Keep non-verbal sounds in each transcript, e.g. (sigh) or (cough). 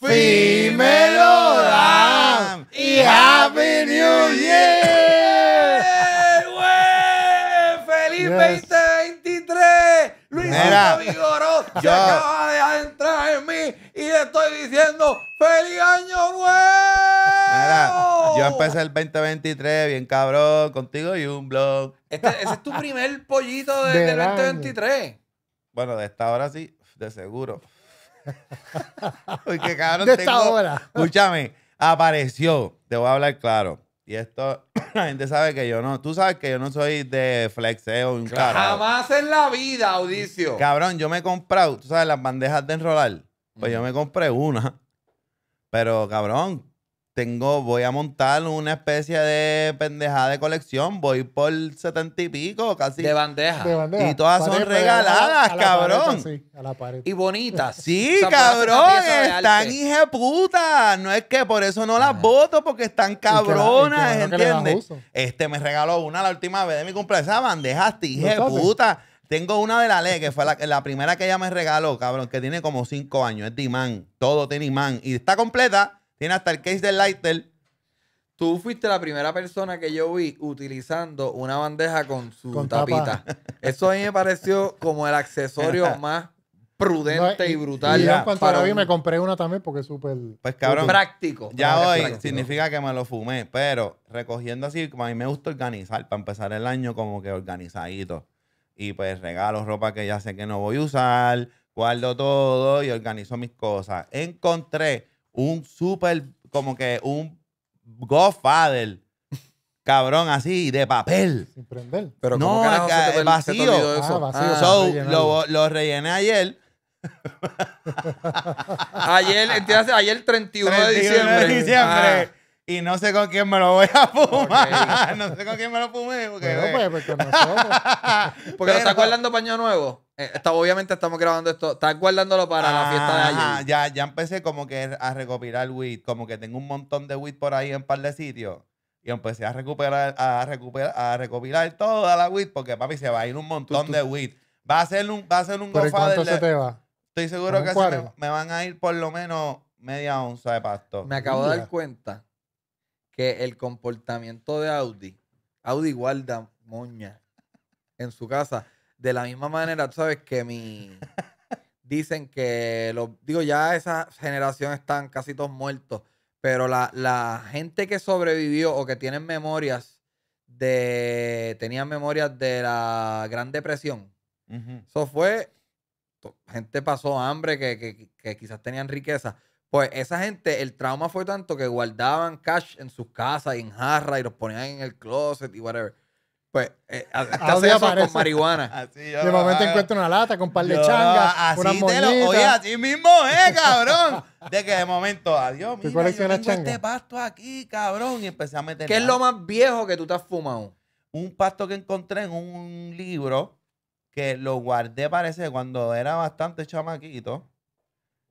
Fímelo y Happy New Year. ¡Güey! ¡Feliz 2023! Luis Mira, yo. acabo de entrar en mí y le estoy diciendo ¡Feliz Año güey! yo empecé el 2023 bien cabrón contigo y un blog. Este, ese es tu primer pollito de, 2023. (laughs) Bueno, de esta hora sí, de seguro. (laughs) Porque cabrón, de esta hora. Escúchame, apareció, te voy a hablar claro. Y esto, (clears throat) la gente sabe que yo no, tú sabes que yo no soy de flexeo, Jamás en la vida, Audicio. Cabrón, yo me he comprado, tú sabes, las bandejas de enrolar. Pues yo me compré una. Pero, cabrón, tengo, voy a montar una especie de pendejada de colección. Voy por setenta y pico, casi. De bandeja. Y todas son regaladas, cabrón. Y bonitas. Sí, cabrón. Están puta. No es que por eso no las voto, porque están cabronas, ¿entiendes? Este me regaló una la última vez de mi cumpleaños. Esa bandeja, puta. Tengo una de la ley que fue la, la, primera que ella me regaló, cabrón, que tiene como cinco años. Es de imán. Todo tiene imán. Y está completa. Tiene hasta el case del lighter. Tú fuiste la primera persona que yo vi utilizando una bandeja con su tapita. Eso a mí me pareció como el accesorio (laughs) más prudente y, brutal. Y yo para hoy me compré una también porque es súper... Pues, práctico. ya hoy significa que me lo fumé, pero recogiendo así, como a mí me gusta organizar, para empezar el año como que organizadito. Y pues regalo ropa que ya sé que no voy a usar, guardo todo y organizo mis cosas. Encontré un super, como que un Godfather. Cabrón, así, de papel. Sin prender. Pero no, que vacío. eso? Ah, so, Lo, rellené ayer. (laughs) ayer, ayer 31, de diciembre. Ah y no sé con quién me lo voy a (laughs) fumar. no sé con quién me lo fumé. Porque, pues, pues (laughs) porque, estás guardando paño nuevo. Eh, obviamente estamos grabando esto. Estás guardándolo para la fiesta de ayer. Ya, ya empecé como que a recopilar weed. Como que tengo un montón de weed por ahí en par de sitios. Y empecé a recuperar, a recuperar, a recopilar toda la weed. Porque papi se va a ir un montón de weed. Va a ser un, va a ser un ¿Cuánto se Estoy seguro que me, me van a ir por lo menos media onza de pasto. Me acabo de dar cuenta que el comportamiento de Audi, Audi guarda moña en su casa. De la misma manera, tú sabes que mi. (laughs) Dicen que lo Digo, ya esa generación están casi todos muertos. Pero la, gente que sobrevivió o que tienen memorias de. Tenían memorias de la Gran Depresión. Eso fue. Gente pasó hambre, que, que, que quizás tenían riqueza. Pues esa gente, el trauma fue tanto que guardaban cash en sus casas y en jarra y los ponían en el closet y whatever. Pues, eh, este hasta se con marihuana. (laughs) Así de momento encuentro una lata con un par de changas. Así te lo, oye, así mismo eh, cabrón. De que de momento, adiós, mira, yo tengo este pasto aquí, cabrón. Y empecé a meter. ¿Qué es lo más viejo que tú te has fumado? Un pasto que encontré en un libro que lo guardé, parece, cuando era bastante chamaquito.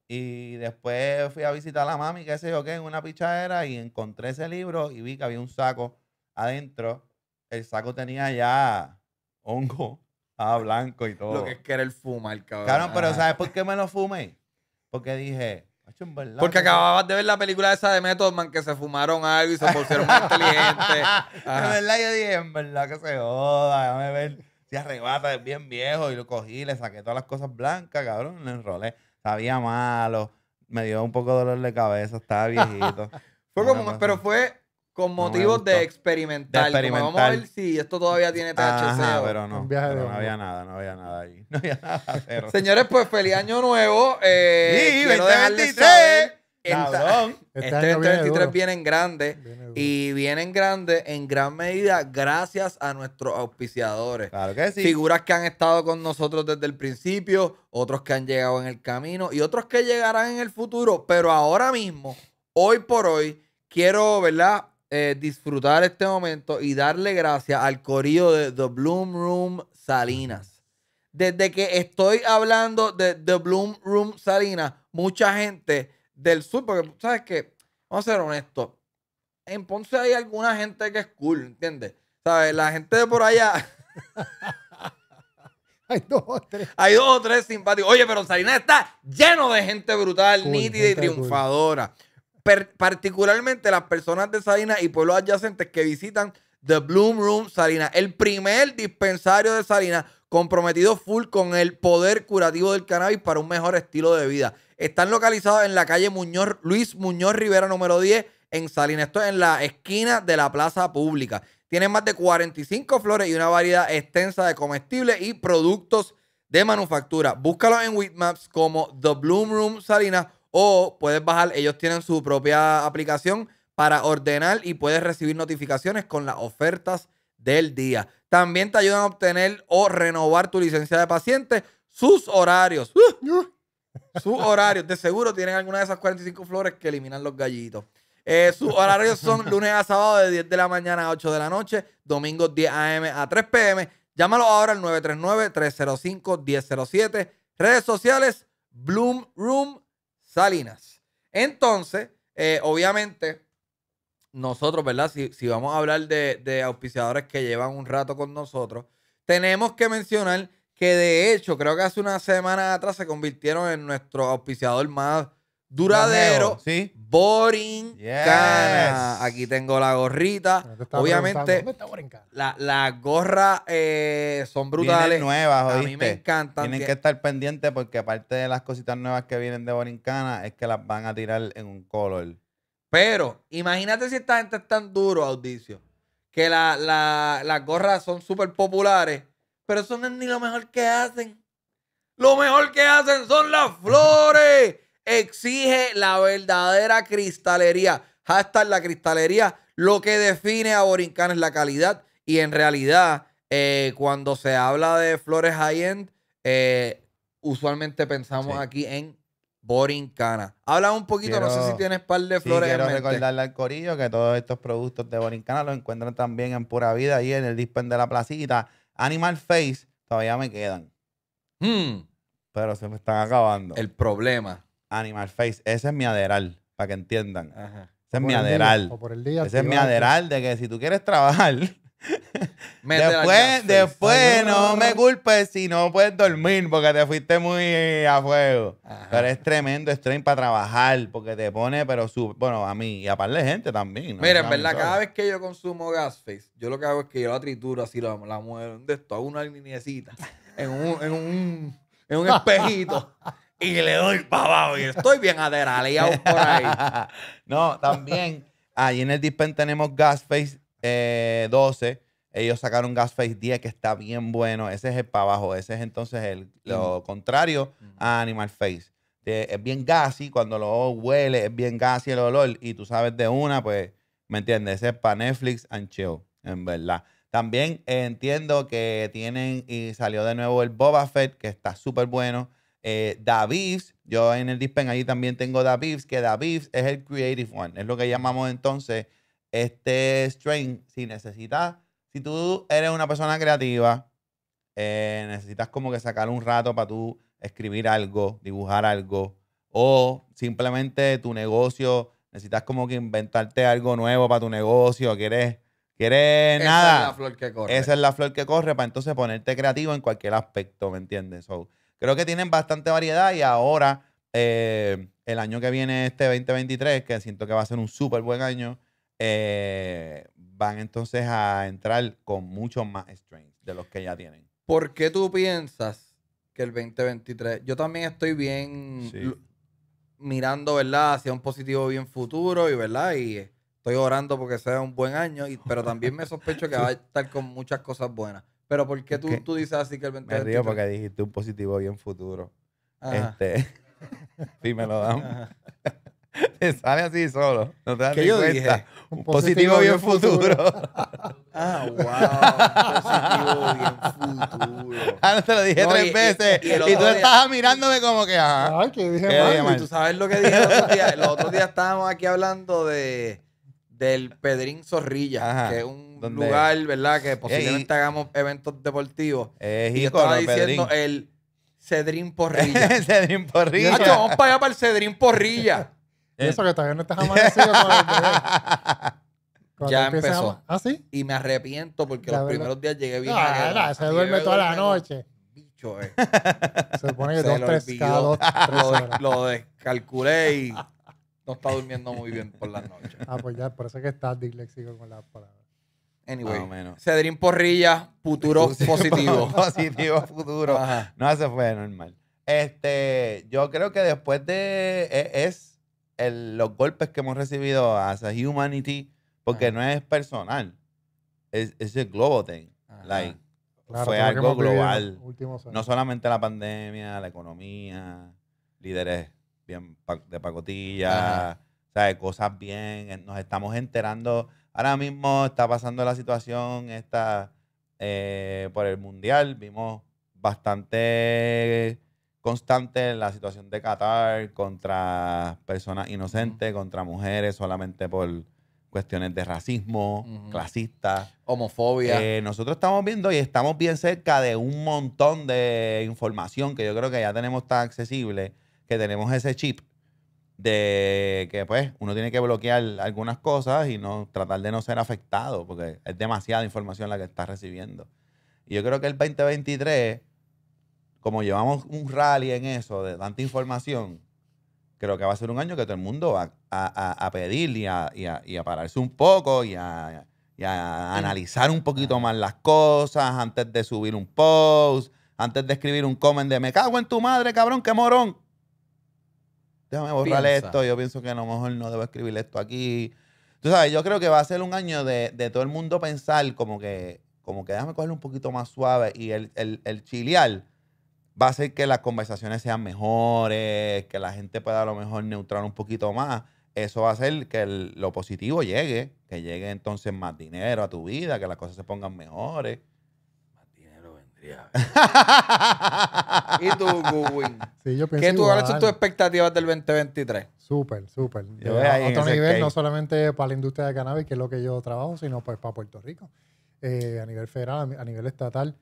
Y después fui a visitar a la mami, que sé yo qué, en una pichadera y encontré ese libro y vi que había un saco adentro. El saco tenía ya hongo, a blanco y todo. Lo que es fuma fumar, cabrón. Claro, pero ¿sabes por qué me lo fumé? Porque dije, en verdad. Porque acababas de ver la película esa de Method que se fumaron algo y se pusieron muy inteligentes. (laughs) En verdad, yo dije, en verdad que se joda, déjame ver. Si arrebata, es bien viejo. Y lo cogí, le saqué todas las cosas blancas, cabrón, lo enrolé. Sabía malo. Me dio un poco de dolor de cabeza. Estaba viejito. (laughs) fue como, pero fue con motivos de experimentar. vamos a ver si esto todavía tiene THC. pero no. no había nada, no había nada ahí (laughs) Señores, pues feliz año nuevo. Eh, y 2023. Esta, (laughs) Este, este vienen grandes y vienen grandes en gran medida gracias a nuestros auspiciadores. Figuras que han estado con nosotros desde el principio, otros que han llegado en el camino y otros que llegarán en el futuro. Pero ahora mismo, hoy por hoy, quiero, ¿verdad? Eh, disfrutar este momento y darle gracias al corillo de The Bloom Room Salinas. Desde que estoy hablando de The Bloom Room Salinas, mucha gente del sur, porque sabes que, vamos a ser honestos, en Ponce hay alguna gente que es cool, ¿entiendes? ¿Sabes? La gente de por allá. (laughs) hay dos o tres. Hay dos o tres simpáticos. Oye, pero Salinas está lleno de gente brutal, nítida y triunfadora. particularmente las personas de Salinas y pueblos adyacentes que visitan The Bloom Room Salinas, el primer dispensario de Salinas comprometido full con el poder curativo del cannabis para un mejor estilo de vida. Están localizados en la calle Muñoz, Luis Muñoz Rivera número 10 en Salinas. Esto es en la esquina de la plaza pública. Tienen más de 45 flores y una variedad extensa de comestibles y productos de manufactura. Búscalo en Witmaps como The Bloom Room Salinas o puedes bajar, ellos tienen su propia aplicación para ordenar y puedes recibir notificaciones con las ofertas del día. También te ayudan a obtener o renovar tu licencia de paciente, sus horarios. Uh, sus horarios, de seguro tienen alguna de esas 45 flores que eliminan los gallitos. Eh, sus horarios son (laughs) lunes a sábado de 10 de la mañana a 8 de la noche, domingo 10 a.m. a 3 p.m. Llámalo ahora al 939-305-1007. Redes sociales, Bloom Room Salinas. Entonces, eh, obviamente, nosotros, ¿verdad? Si, vamos a hablar de, de, auspiciadores que llevan un rato con nosotros, tenemos que mencionar que de hecho creo que hace una semana atrás se convirtieron en nuestro auspiciador más duradero, ¿Sí? Boring Aquí tengo la gorrita. Obviamente, las la gorras eh, son brutales. nuevas, A mí me encantan. Tienen que estar pendientes porque aparte de las cositas nuevas que vienen de Borincana es que las van a tirar en un color. Pero imagínate si esta gente es tan duro, Audicio, que la, la, las gorras son súper populares pero eso no es ni lo mejor que hacen. Lo mejor que hacen son las (laughs) flores. Exige la verdadera cristalería. Hasta la cristalería. Lo que define a Borincana es la calidad. Y en realidad, eh, cuando se habla de flores high-end, eh, usualmente pensamos aquí en Borincana. Habla un poquito, no sé si tienes par de flores. quiero recordarle al Corillo que todos estos productos de Borincana los encuentran también en Pura Vida y en el Dispen de la Placita. Animal Face todavía me quedan. Hmm. Pero se me están acabando. El problema. Animal Face, ese es mi aderal, para que entiendan. Ajá. Ese es mi aderal. ese es mi aderal de que si tú quieres trabajar, (laughs) después, después no me culpes si no puedes dormir porque te fuiste muy eh, a fuego. Pero es tremendo tremendo para trabajar porque te pone, pero su, bueno, a mí y a par de gente también. Mira, en verdad, cada vez que yo consumo gas face yo lo que hago es que yo la trituro así, la, la de esto, hago una linecita en un, en un, espejito. (laughs) y le doy para y estoy bien aderaleado por ahí. (laughs) no, también, ahí en el dispen tenemos gas face 12. Eh, ellos sacaron Gas Face 10, que está bien bueno. Ese es el para abajo. Ese es entonces el, lo contrario a Animal Face. Es bien gassy, cuando lo huele, es bien gassy el olor. Y tú sabes de una, pues, ¿me entiendes? Ese es para Netflix and chill, en verdad. También eh, entiendo que tienen y salió de nuevo el Boba Fett, que está súper bueno. Eh, yo en el Dispen ahí también tengo Davis que Davis es el creative one, es lo que llamamos entonces este strain, si necesitas, si tú eres una persona creativa, eh, necesitas como que sacar un rato para tú escribir algo, dibujar algo, o simplemente tu negocio, necesitas como que inventarte algo nuevo para tu negocio, quieres, quieres nada. Esa es la flor que corre. Esa es la flor que corre para entonces ponerte creativo en cualquier aspecto, ¿me entiendes? So, creo que tienen bastante variedad y ahora, eh, el año que viene, este 2023, que siento que va a ser un súper buen año, eh, van entonces a entrar con muchos más strains de los que ya tienen. ¿Por qué tú piensas que el 2023? Yo también estoy bien mirando, ¿verdad? Hacia un positivo bien futuro y, ¿verdad? Y estoy orando porque sea un buen año, pero también me sospecho que va a estar con muchas cosas buenas. Pero ¿por qué tú, tú dices así que el 2023? Me río porque dijiste un positivo bien futuro. Este, sí, (laughs) me lo dan. (laughs) Te sale así solo. No te yo Dije? Un positivo, bien futuro. (laughs) ah, wow. positivo bien futuro. Ah, no te lo dije tres veces. Y, tú estás estabas mirándome como que, Ay, que dije, ¿Qué mal? tú sabes lo que dije el otro día. Los otros días estábamos aquí hablando de del Pedrín Zorrilla, que es un lugar, ¿verdad? Que posiblemente hagamos eventos deportivos. y estaba diciendo el Cedrín Porrilla. (laughs) Cedrín Porrilla. vamos para allá para el Cedrín Porrilla. Eso que todavía no estás amanecido con el bebé. (laughs) ya empezó. ¿Ah, sí? Y me arrepiento porque los primeros días llegué bien. No, se duerme toda la noche. Bicho, eh. (laughs) Se pone que dos, tres, cada (laughs) Lo, descalculé y no está durmiendo muy bien por las noches. Ah, pues ya, por eso es que estás disléxico con las palabras. Anyway, menos Cedrín Porrilla, futuro positivo. positivo, futuro. No, se fue normal. Este, yo creo que después de. E, es los golpes que hemos recibido a humanity, porque no es personal, es, el global Like, fue algo global. No solamente la pandemia, la economía, líderes bien de pacotilla, cosas bien, eh, nos estamos enterando. Ahora mismo está pasando la situación esta eh, por el mundial, vimos bastante constante la situación de Qatar contra personas inocentes, contra mujeres solamente por cuestiones de racismo, clasista, homofobia. Eh, nosotros estamos viendo y estamos bien cerca de un montón de información que yo creo que ya tenemos tan accesible, que tenemos ese chip de que pues uno tiene que bloquear algunas cosas y no tratar de no ser afectado, porque es demasiada información la que está recibiendo. Y yo creo que el 2023 como llevamos un rally en eso de tanta información, creo que va a ser un año que todo el mundo va a, a, pedir y a, pararse un poco y a, analizar un poquito más las cosas antes de subir un post, antes de escribir un comment de me cago en tu madre, cabrón, qué morón. Déjame borrar esto, yo pienso que a lo mejor no debo escribir esto aquí. Tú sabes, yo creo que va a ser un año de, todo el mundo pensar como que, como que déjame cogerlo un poquito más suave y el, el, el chilear va a hacer que las conversaciones sean mejores, que la gente pueda a lo mejor neutral un poquito más. Eso va a hacer que lo positivo llegue, que llegue entonces más dinero a tu vida, que las cosas se pongan mejores. Más dinero vendría. ¿Y tú, Goodwin? (laughs) ¿Qué tú, tus expectativas del 2023? Súper, súper. a otro nivel, no solamente para la industria de cannabis, que es lo que yo trabajo, sino pues para Puerto Rico. Eh, a nivel federal, a nivel estatal,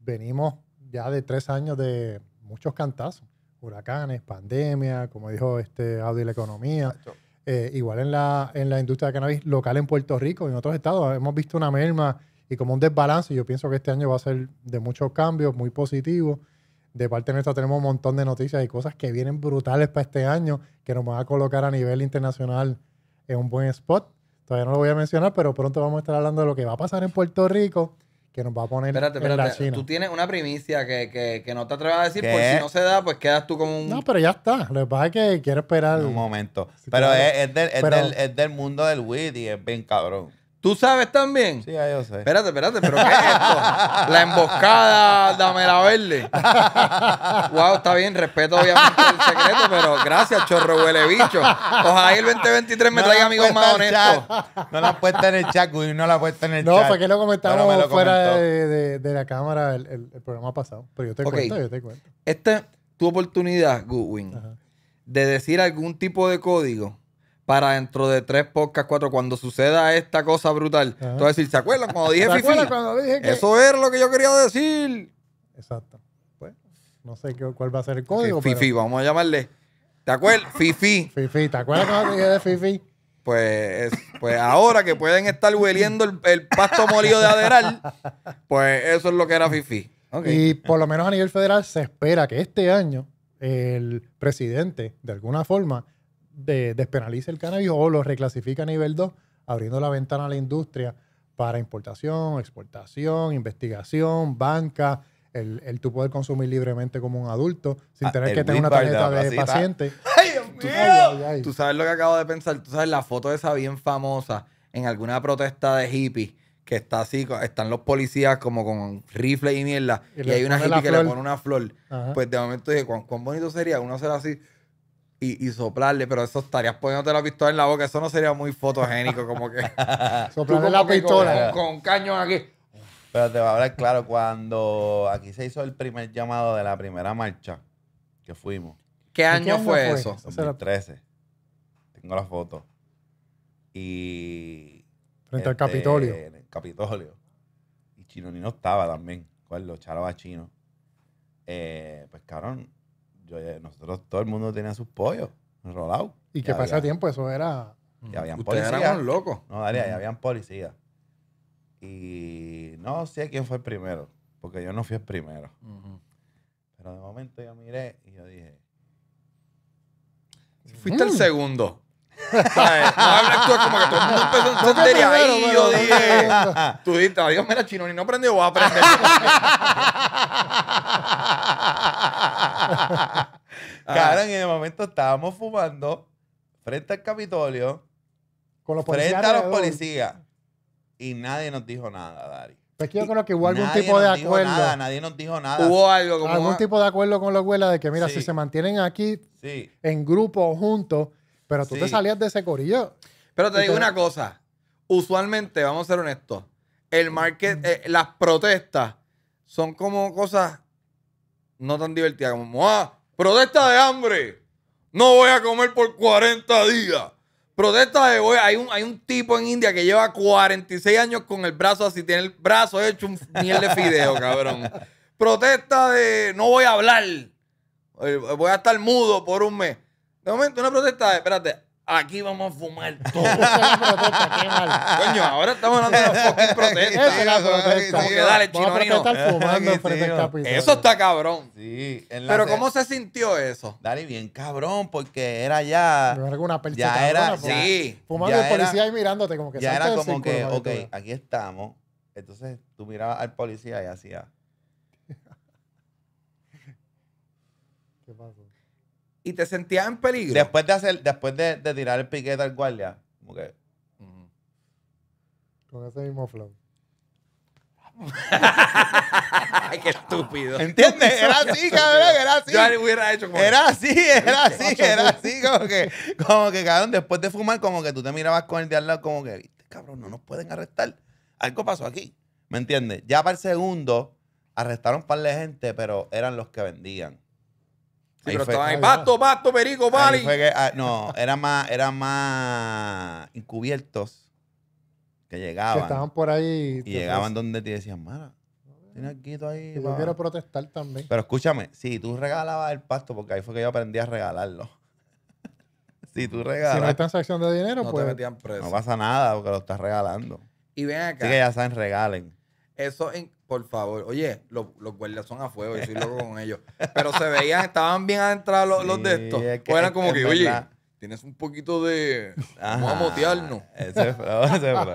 venimos ya de tres años de muchos cantazos, huracanes, pandemia, como dijo este Audi la economía. Eh, igual en la, en la industria de cannabis local en Puerto Rico y en otros estados hemos visto una merma y como un desbalance. Yo pienso que este año va a ser de muchos cambios, muy positivo. De parte nuestra tenemos un montón de noticias y cosas que vienen brutales para este año, que nos van a colocar a nivel internacional en un buen spot. Todavía no lo voy a mencionar, pero pronto vamos a estar hablando de lo que va a pasar en Puerto Rico que nos va a poner espérate, espérate, la China. Tú tienes una primicia que, que, que no te atrevas a decir, porque si no se da, pues quedas tú como un... No, pero ya está. Lo que pasa es que quiero esperar... Un momento. pero, es, del, es, Del, es, del, mundo del weed y es bien cabrón. ¿Tú sabes también? Sí, ya yo sé. Espérate, espérate, ¿pero qué es esto? (laughs) La emboscada, dame la verde. wow, está bien, respeto obviamente el secreto, pero gracias, chorro huele bicho. Ojalá el 2023 me traiga amigos más honestos. No la puedes en el chat, Gui. no la puedes en el no, chat. No, fue que lo comentamos fuera de, la cámara el, el, el, programa pasado. Pero yo te cuento, yo te cuento. Esta es tu oportunidad, Goodwin, de decir algún tipo de código para dentro de tres podcasts, cuatro, cuando suceda esta cosa brutal, Entonces ¿se acuerdan cuando dije fifi? Eso era lo que yo quería decir. Exacto. Pues, no sé cuál va a ser el código. fifi, vamos a llamarle. ¿Te acuerdas? Fifi. (laughs) Fifi, ¿te acuerdas cuando dije de Fifi? Pues, pues ahora que pueden estar hueliendo el, pasto molido de Aderal, pues eso es lo que era Fifi. Y por lo menos a nivel federal se espera que este año el presidente, de alguna forma, despenaliza el cannabis o lo reclasifica a nivel 2, abriendo la ventana a la industria para importación, exportación, investigación, banca, el, tú poder consumir libremente como un adulto sin ah, tener que tener una tarjeta de, paciente. (laughs) ¡Ay, Dios mío! tú sabes lo que acabo de pensar, tú sabes la foto de esa bien famosa en alguna protesta de hippies que está así, están los policías como con rifles y mierda, y, hay una hippie que le pone una flor. Pues de momento dije, ¿cuán, ¿cuán, bonito sería uno hacer así? y, soplarle, pero eso estarías poniéndote la pistola en la boca, eso no sería muy fotogénico, como que. (laughs) soplarle la pistola. Con, caño aquí. Pero te va a hablar claro, cuando aquí se hizo el primer llamado de la primera marcha que fuimos. ¿Qué año, fue, eso? 2013. Tengo la foto. Y. Frente al este, Capitolio. En el Capitolio. Y Chino no estaba también. lo charaba Chino. Eh, pues cabrón, yo, eh, nosotros todo el mundo tenía sus pollos enrolados. ¿Y qué pasa tiempo? Eso era. Y habían Ustedes policías. locos. No, Daría, y habían policías. Y no sé quién fue el primero, porque yo no fui el primero. Pero de momento yo miré y yo dije. Fuiste el mm. segundo. No hablas tú como que todo el mundo empezó ahí. (laughs) yo dije, (laughs) tú dijiste, Dios mira, chino, ni no aprendió, voy a aprender. (laughs) (laughs) En en el momento estábamos fumando frente al Capitolio, Con los frente a los policías, y nadie nos dijo nada, Dari. Pues que yo creo que hubo algún tipo de acuerdo. nadie nos dijo nada. Hubo algo como. algún tipo de acuerdo con la abuela de que, mira, si se mantienen aquí en grupo juntos, pero tú te salías de ese corillo. Pero te digo una cosa. Usualmente, vamos a ser honestos, el market, mm. eh, las protestas son como cosas no tan divertida como, ah, protesta de hambre, no voy a comer por 40 días. Protesta de voy, hay un, hay un tipo en India que lleva 46 años con el brazo así, tiene el brazo hecho un miel de fideo, (laughs) cabrón. Protesta de no voy a hablar, eh, voy a estar mudo por un mes. De momento, una protesta de, espérate, Aquí vamos a fumar (laughs) todo. Coño, ahora estamos hablando de los fucking protesta. Como que dale, vamos fumando frente Eso está cabrón. Sí. Pero ¿cómo se sintió eso? Dale, bien cabrón, porque era ya... Pero una Ya era, sí. Fumando el policía ahí y mirándote como que... Ya era como que, ok, aquí estamos. Entonces tú mirabas al policía y hacías... y te sentías en peligro. Después de hacer, después de, tirar el piquete al guardia, como que. Con ese mismo flow. (laughs) Qué estúpido. ¿Entiendes? (laughs) Era así, cabrón, era así. Yo hubiera hecho como. Era así, era así, era así, como que, como que, cabrón, después de fumar, como que tú te mirabas con el de como que, viste, cabrón, no nos pueden arrestar. Algo pasó aquí. ¿Me entiendes? Ya para el segundo, arrestaron un par de gente, pero eran los que vendían. Sí, pero estaban ahí, pasto, pasto, perico, vale. Ah, no, era más, era más encubiertos que llegaban. estaban por ahí. Y llegaban donde te decían, mara, tiene todo ahí. protestar también. Pero escúchame, si tú regalabas el pasto, porque ahí fue que yo aprendí a regalarlo. (laughs) si tú regalas. Si no hay transacción de dinero, no pues. No pasa nada porque lo estás regalando. Y ven acá. Así que ya saben, regalen. Eso, en, por favor, oye, los, los guardias son a fuego, yo soy loco con ellos. Pero se veían, estaban bien adentrados los, los de estos. eran como que, oye, tienes un poquito de. Vamos a motearnos. Ese es ese fue.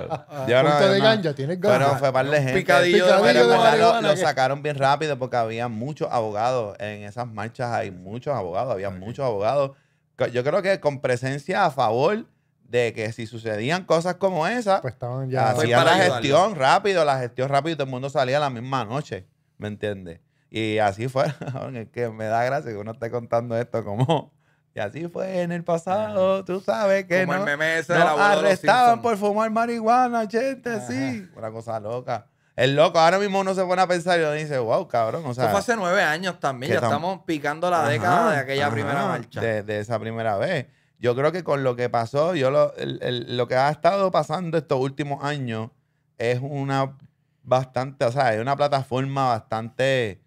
Ah, punto de ganja, tienes ganja. Pero fue par de gente. Picadillo, picadillo de lo, sacaron bien rápido porque había muchos abogados en esas marchas. Hay muchos abogados, había muchos abogados. Yo creo que con presencia a favor de que si sucedían cosas como esa, pues estaban hacían la gestión rápido, la gestión rápido y todo el mundo salía la misma noche, ¿me entiendes? Y así fue, (laughs) que me da gracia que uno esté contando esto como... Y así fue en el pasado, ah. tú sabes que como no, el meme ese de arrestaban por fumar marihuana, gente, sí. Una cosa loca. El loco, ahora mismo uno se pone a pensar y uno dice, wow, cabrón. O sea, Esto fue hace nueve años también, ya estamos picando la década de aquella primera marcha. de, esa primera vez. Yo creo que con lo que pasó, yo lo, que ha estado pasando estos últimos años es una bastante, o sea, es una plataforma bastante,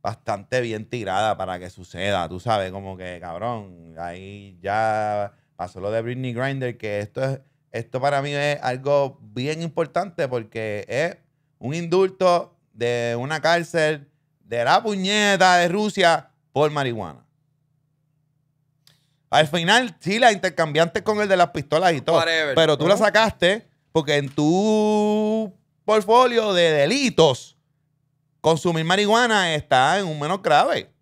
bastante bien tirada para que suceda, tú sabes, como que cabrón, ahí ya pasó lo de Britney Grinder, que esto es, esto para mí es algo bien importante porque es un indulto de una cárcel de la puñeta de Rusia por marihuana. Al final, sí, la intercambiaste con el de las pistolas y todo. pero tú la sacaste porque en tu portfolio de delitos, consumir marihuana está en un menos grave.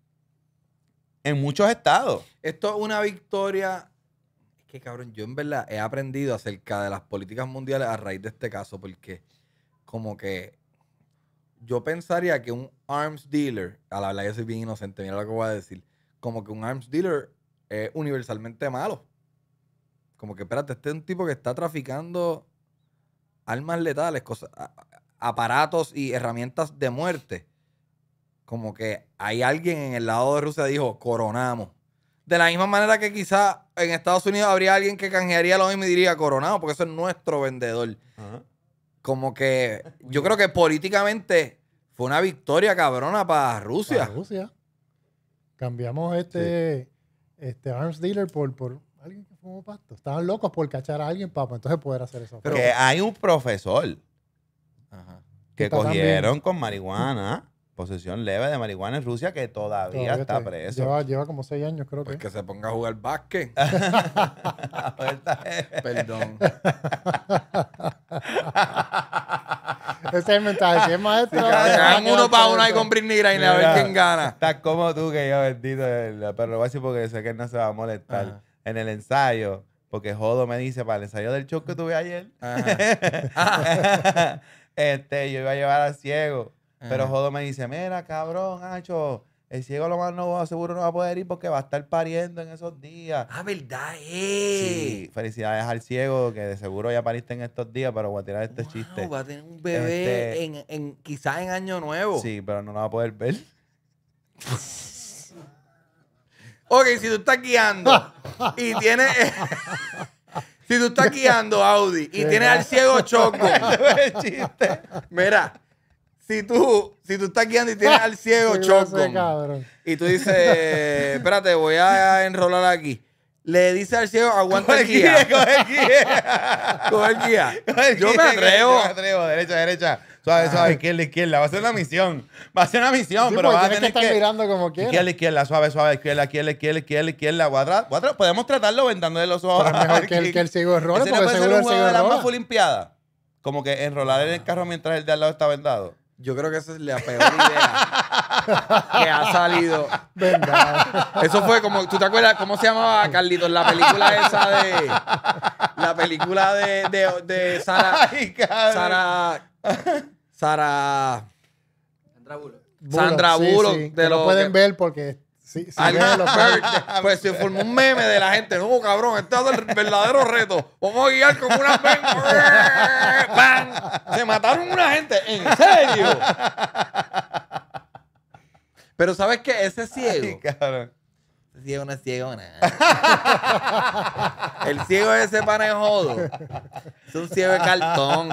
En muchos estados. Esto es una victoria. Es que cabrón, yo en verdad he aprendido acerca de las políticas mundiales a raíz de este caso, porque como que yo pensaría que un arms dealer, a la verdad yo soy bien inocente, mira lo que voy a decir, como que un arms dealer es universalmente malo. Como que, espérate, este es un tipo que está traficando armas letales, cosas, aparatos y herramientas de muerte. Como que hay alguien en el lado de Rusia dijo, coronamos. De la misma manera que quizá en Estados Unidos habría alguien que canjearía lo mismo y diría coronado, porque eso es nuestro vendedor. Como que (laughs) yo creo que políticamente fue una victoria cabrona para Rusia. Rusia. Cambiamos este este, arms dealer por, por alguien que fumó Pacto. Estaban locos por cachar a alguien, papá, entonces poder hacer eso. Pero hay un profesor que cogieron con marihuana posesión leve de marihuana en Rusia que todavía, está, preso. Lleva, como seis años, creo pues que. que se ponga a jugar básquet. (laughs) (laughs) Perdón. (laughs) Ese es el mensaje. Si es maestro. Sí, uno para uno ahí con Britney y a ver quién gana. Estás como tú que yo, bendito. Pero lo voy a decir porque sé que él no se va a molestar. En el ensayo, porque Jodo me dice para el ensayo del show que tuve ayer. este, yo iba a llevar a ciego pero Jodo me dice, mira, cabrón, Hacho, el ciego lo más no seguro no va a poder ir porque va a estar pariendo en esos días. Ah, verdad, eh. Sí, felicidades al ciego, que de seguro ya pariste en estos días, pero voy a tirar este chiste. Va a tener un bebé este en, quizás en año nuevo. Sí, pero no lo va a poder ver. (laughs) ok, si tú estás guiando y tienes. (laughs) si tú estás guiando Audi y tienes al ciego choco. (laughs) Mira si tú, si tú estás guiando y tienes al (laughs) ciego chocón, y tú dices, (laughs) espérate, voy a enrolar aquí. Le dice al ciego, aguanta el guía. Coge el guía. (laughs) Coge el guía. Yo me atrevo. derecha, derecha. Suave, suave, izquierda, izquierda. Va a ser una misión. Va a ser una misión, pero pues, va a tener que... estar mirando como quieras. Izquierda, izquierda, suave, suave, izquierda, izquierda, izquierda, izquierda, izquierda. Podemos tratarlo vendándole los ojos. A lo mejor que el, que ciego error, porque seguro el ciego error. de la más limpiada? Como que enrolar en el carro mientras el de al lado está vendado. Yo creo que esa es la peor idea que ha salido. Venga. Eso fue como, ¿tú te acuerdas cómo se llamaba Carlitos? La película esa de. La película de, de, de Sara. Ay, Sara. Sara. Sandra Bulo. Sandra Bulo. Sí, lo, pueden ver porque Sí, sí, (laughs) pues se formó un meme de la gente. No, cabrón, este es el verdadero reto. Vamos a guiar como una (laughs) ¡Bam! Se mataron una gente. ¿En serio? (laughs) Pero ¿sabes qué? Ese ciego. Ay, ciego no es ciego (laughs) el ciego de ese pana es jodo. Es un ciego de cartón.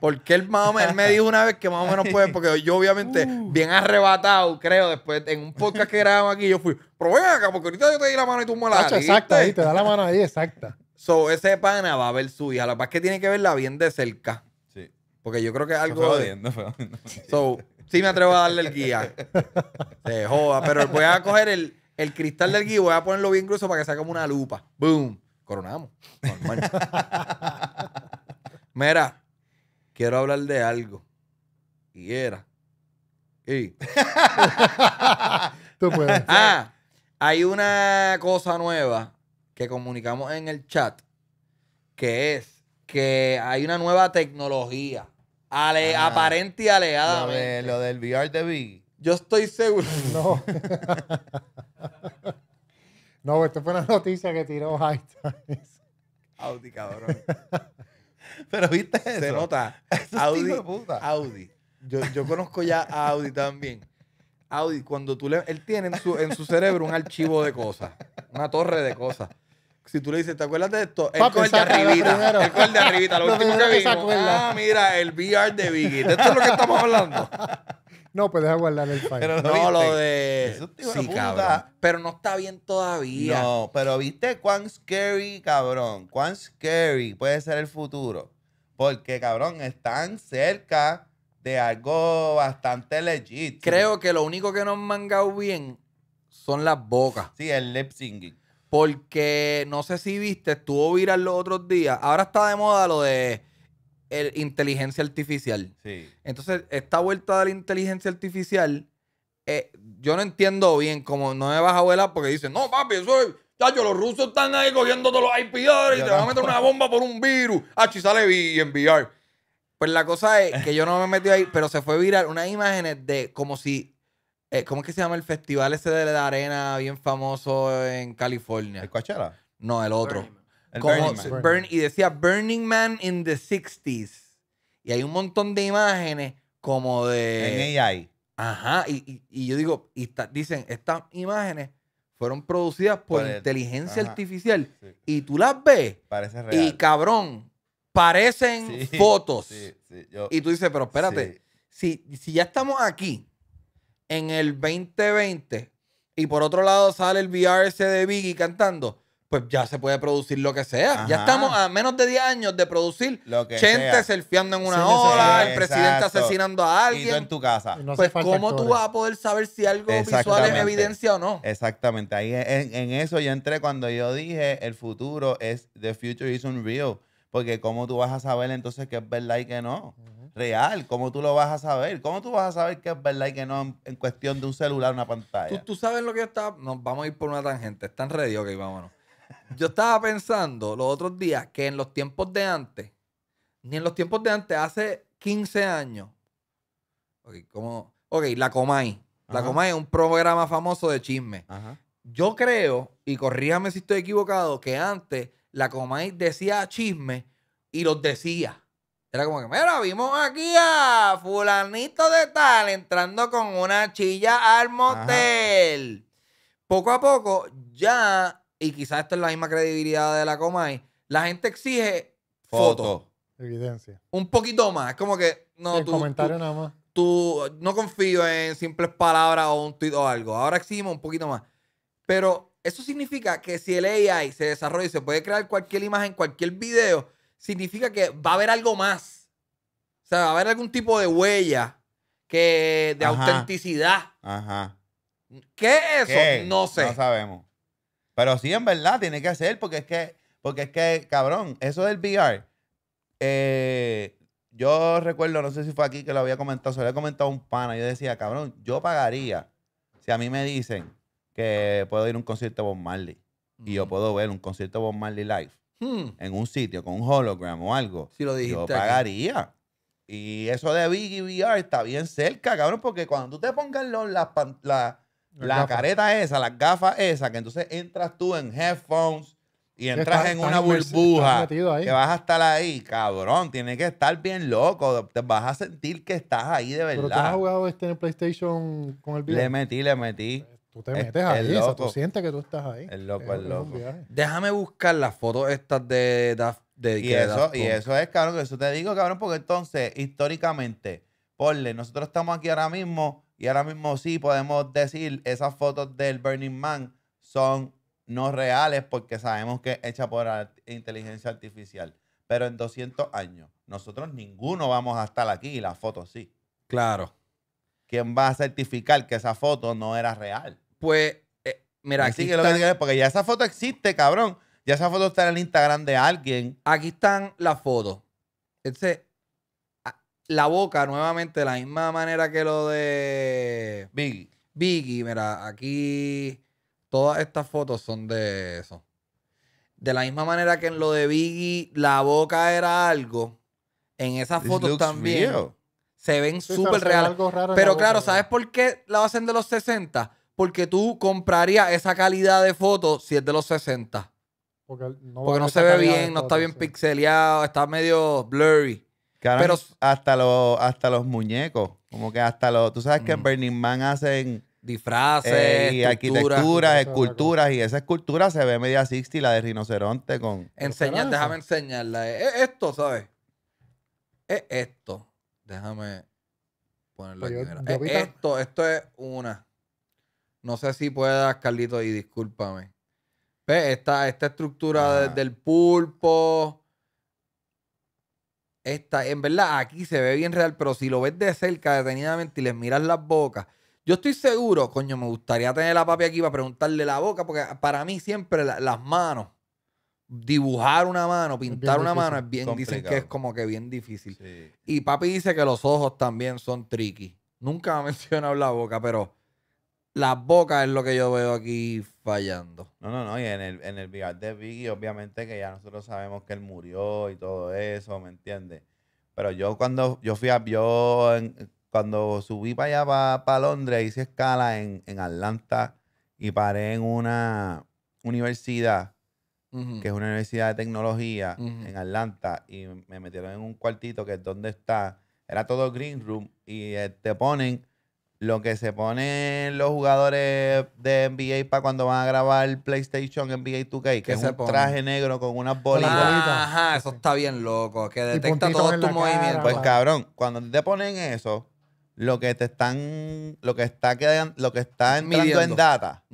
Porque él más o menos, él me dijo una vez que más o menos puede, porque yo obviamente, uh. bien arrebatado, creo, después en un podcast que grabamos aquí, yo fui, pero ven acá, porque ahorita yo te di la mano y tú me la Exacto, ahí, te da la mano ahí, exacta. So, ese pana va a ver su hija. La verdad es que tiene que verla bien de cerca. Sí. Porque yo creo que es algo. De... so, sí me atrevo a darle el guía. (laughs) Se joda, pero voy a coger el el cristal del gui, voy a ponerlo bien grueso para que sea como una lupa. ¡Boom! Coronamos. (laughs) Mira, quiero hablar de algo. Y era. Y... (laughs) Tú puedes. Ah, hay una cosa nueva que comunicamos en el chat, que es que hay una nueva tecnología, ah, aparente y aleada. Lo, del VR de yo estoy seguro. No. (laughs) no, esto fue una noticia que tiró High Audi, cabrón. (laughs) Pero viste eso. Se nota. Audi. Audi. Yo, yo, conozco ya a Audi también. Audi, cuando tú le. Él tiene en su, cerebro un archivo de cosas. Una torre de cosas si tú le dices, ¿te acuerdas de esto? el cual de arribita. El de arribita, lo, último que vimos. Ah, mira, el VR de Biggie. De esto es lo que estamos hablando. No, pues deja guardar el file. Pero no, lo de. Sí, cabrón. Pero no está bien todavía. No, pero viste cuán scary, cabrón. Cuán scary puede ser el futuro. Porque, cabrón, están cerca de algo bastante legit. Creo que lo único que no han mangado bien son las bocas. Sí, el lip syncing. Porque no sé si viste, estuvo viral los otros días. Ahora está de moda lo de inteligencia artificial. Entonces, esta vuelta de la inteligencia artificial, eh, yo no entiendo bien, cómo no me vas a volar porque dicen, no, papi, eso es, los rusos están ahí cogiendo los IPR y te van a meter una bomba por un virus. Ah, sale y enviar. Pues la cosa es que yo no me metí ahí, pero se fue viral unas imágenes de como si. Eh, ¿Cómo es que se llama el festival ese de la arena bien famoso en California? ¿El Coachella? No, el otro y decía Burning Man in the 60s. Y hay un montón de imágenes como de... En AI. Ajá, y, yo digo, dicen, estas imágenes fueron producidas por, inteligencia artificial. Y tú las ves. Parece real. Y cabrón, parecen (laughs) fotos. y tú dices, pero espérate, si, si ya estamos aquí en el 2020 y por otro lado sale el VRC de Biggie cantando, pues ya se puede producir lo que sea. Ya estamos a menos de 10 años de producir gente surfeando en una ola, el presidente asesinando a alguien. Y en tu casa. pues cómo tú vas a poder saber si algo visual es evidencia o no. Exactamente. Ahí en, eso yo entré cuando yo dije el futuro es the future is unreal. Porque cómo tú vas a saber entonces qué es verdad y que no. Real, ¿cómo tú lo vas a saber? ¿Cómo tú vas a saber que es verdad y que no en, cuestión de un celular, una pantalla? ¿Tú, sabes lo que está... Nos vamos a ir por una tangente. Está Están ready, ok, vámonos. Yo estaba pensando los otros días que en los tiempos de antes, ni en los tiempos de antes, hace 15 años. Ok, como, ok, la Comay. La Comay es un programa famoso de chisme. Yo creo, y corríjame si estoy equivocado, que antes la Comay decía chisme y los decía. Era como que, mira, vimos aquí a fulanito de tal entrando con una chilla al motel. Poco a poco ya y quizás esto es la misma credibilidad de la Comay, la gente exige fotos. Evidencia. Un poquito más. Es como que. No, El comentario nada más. Tú no confío en simples palabras o un tweet o algo. Ahora exigimos un poquito más. Pero eso significa que si el AI se desarrolla y se puede crear cualquier imagen, cualquier video, significa que va a haber algo más. O sea, va a haber algún tipo de huella que de autenticidad. Ajá. ¿Qué es eso? No sé. No sabemos. Pero sí, en verdad, tiene que ser, porque es que, porque es que, cabrón, eso del VR, eh, yo recuerdo, no sé si fue aquí que lo había comentado, se lo había comentado a un pana, yo decía, cabrón, yo pagaría si a mí me dicen que puedo ir a un concierto de Bob Marley y yo mm. puedo ver un concierto de Bob Marley live hmm. en un sitio con un hologram o algo, yo pagaría. Y eso de VR está bien cerca, cabrón, porque cuando tú te pongas los, las la careta esa, las gafas esa, que entonces entras tú en headphones y entras en una burbuja que vas a estar ahí, cabrón, tienes que estar bien loco, te vas a sentir que estás ahí de verdad. ¿Pero tú has jugado este en PlayStation con el video? Le metí, le metí. Tú te metes ahí, tú sientes que tú estás ahí. El loco, es, loco. Déjame buscar las fotos estas de Daft y, eso, es, cabrón, que eso te digo, cabrón, porque entonces, históricamente, porle, nosotros estamos aquí ahora mismo y ahora mismo sí podemos decir, esas fotos del Burning Man son no reales porque sabemos que es hecha por inteligencia artificial. Pero en 200 años, nosotros ninguno vamos a estar aquí y las fotos sí. Claro. ¿Quién va a certificar que esa foto no era real? Pues, eh, mira, aquí lo que porque ya esa foto existe, cabrón. Ya esa foto está en el Instagram de alguien. Aquí están las fotos. Entonces, la boca nuevamente de la misma manera que lo de Biggie. Biggie, mira, aquí todas estas fotos son de eso. De la misma manera que en lo de Biggie la boca era algo, en esas fotos también se ven súper reales. Pero claro, ¿sabes por qué la hacen de los 60? Porque tú comprarías esa calidad de fotos si es de los 60. Porque no, se ve bien, no está bien pixeleado, está medio blurry. Pero, hasta, los, hasta los muñecos, como que hasta los... Tú sabes que en mm. Burning Man hacen disfraces, eh, y arquitecturas, esculturas. Y esa escultura se ve media 60, la de rinoceronte con. Enseñar, déjame enseñarla. Es esto, ¿sabes? Es esto. Déjame ponerlo pues esto, esto es una. No sé si puedas, Carlito, y discúlpame. Esta, estructura ah. del pulpo. Esta, en verdad, aquí se ve bien real, pero si lo ves de cerca detenidamente y les miras las bocas, yo estoy seguro, coño, me gustaría tener a papi aquí para preguntarle la boca, porque para mí siempre las manos, dibujar una mano, pintar una mano, es bien, dicen que es como que bien difícil. Y papi dice que los ojos también son tricky. Nunca ha (laughs) mencionado la boca, pero la boca es lo que yo veo aquí fallando. No, no, no. Y en el, en el de Biggie, obviamente que ya nosotros sabemos que él murió y todo eso, ¿me entiendes? Pero yo cuando yo fui a yo cuando subí para allá para, Londres, hice escala en, en, Atlanta y paré en una universidad, que es una universidad de tecnología en Atlanta, y me metieron en un cuartito que es donde está. Era todo green room y eh, te ponen lo que se ponen los jugadores de NBA para cuando van a grabar PlayStation NBA 2K, que es un traje negro con unas bolitas. ajá, eso está bien loco, que detecta todos tus movimientos. Pues cabrón, cuando te ponen eso, lo que te están, lo que está lo que está entrando Midiendo. en data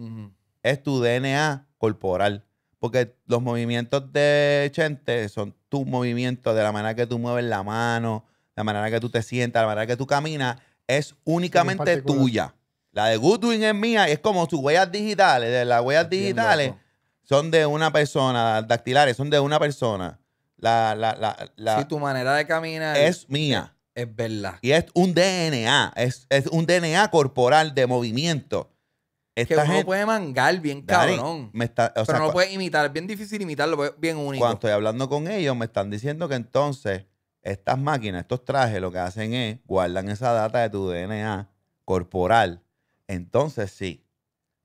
es tu DNA corporal. Porque los movimientos de Chente son tus movimientos, de la manera que tú mueves la mano, la manera que tú te sientas, la manera que tú caminas es únicamente tuya. La de Goodwin es mía es como sus huellas digitales. De las huellas digitales son de una persona, dactilares son de una persona. La, tu manera de caminar es mía. Es verdad. Y es un DNA, es, un DNA corporal de movimiento. Esta que uno puede mangar bien cabrón. pero no lo puede imitar, es bien difícil imitarlo, pues, bien único. Cuando estoy hablando con ellos, me están diciendo que entonces estas máquinas, estos trajes, lo que hacen es guardan esa data de tu DNA corporal. Entonces sí.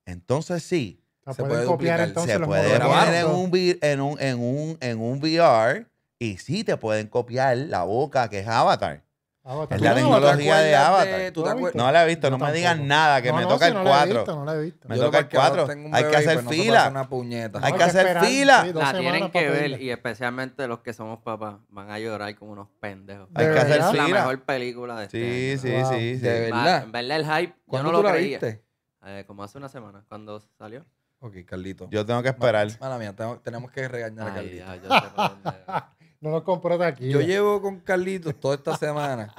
Entonces sí. se puede copiar grabar en, un, en, en un VR y sí te pueden copiar la boca que es Avatar. Es la tecnología de Avatar. ¿Tú no la he visto, no, me digan nada, que me toca el 4. No la he visto, Me toca el 4. Hay que pues hacer fila. Hay que hacer fila. La tienen que ver y especialmente los que somos papás van a llorar como unos pendejos. Hay que hacer fila. Es la mejor película de este Sí, sí, sí. De verdad. En verdad el hype, yo no lo creía. Eh, como hace una semana, cuando salió. Ok, Carlito. Yo tengo que esperar. Mala mía, tenemos que regañar a Carlito. No lo compró aquí. Yo llevo con Carlitos toda esta semana.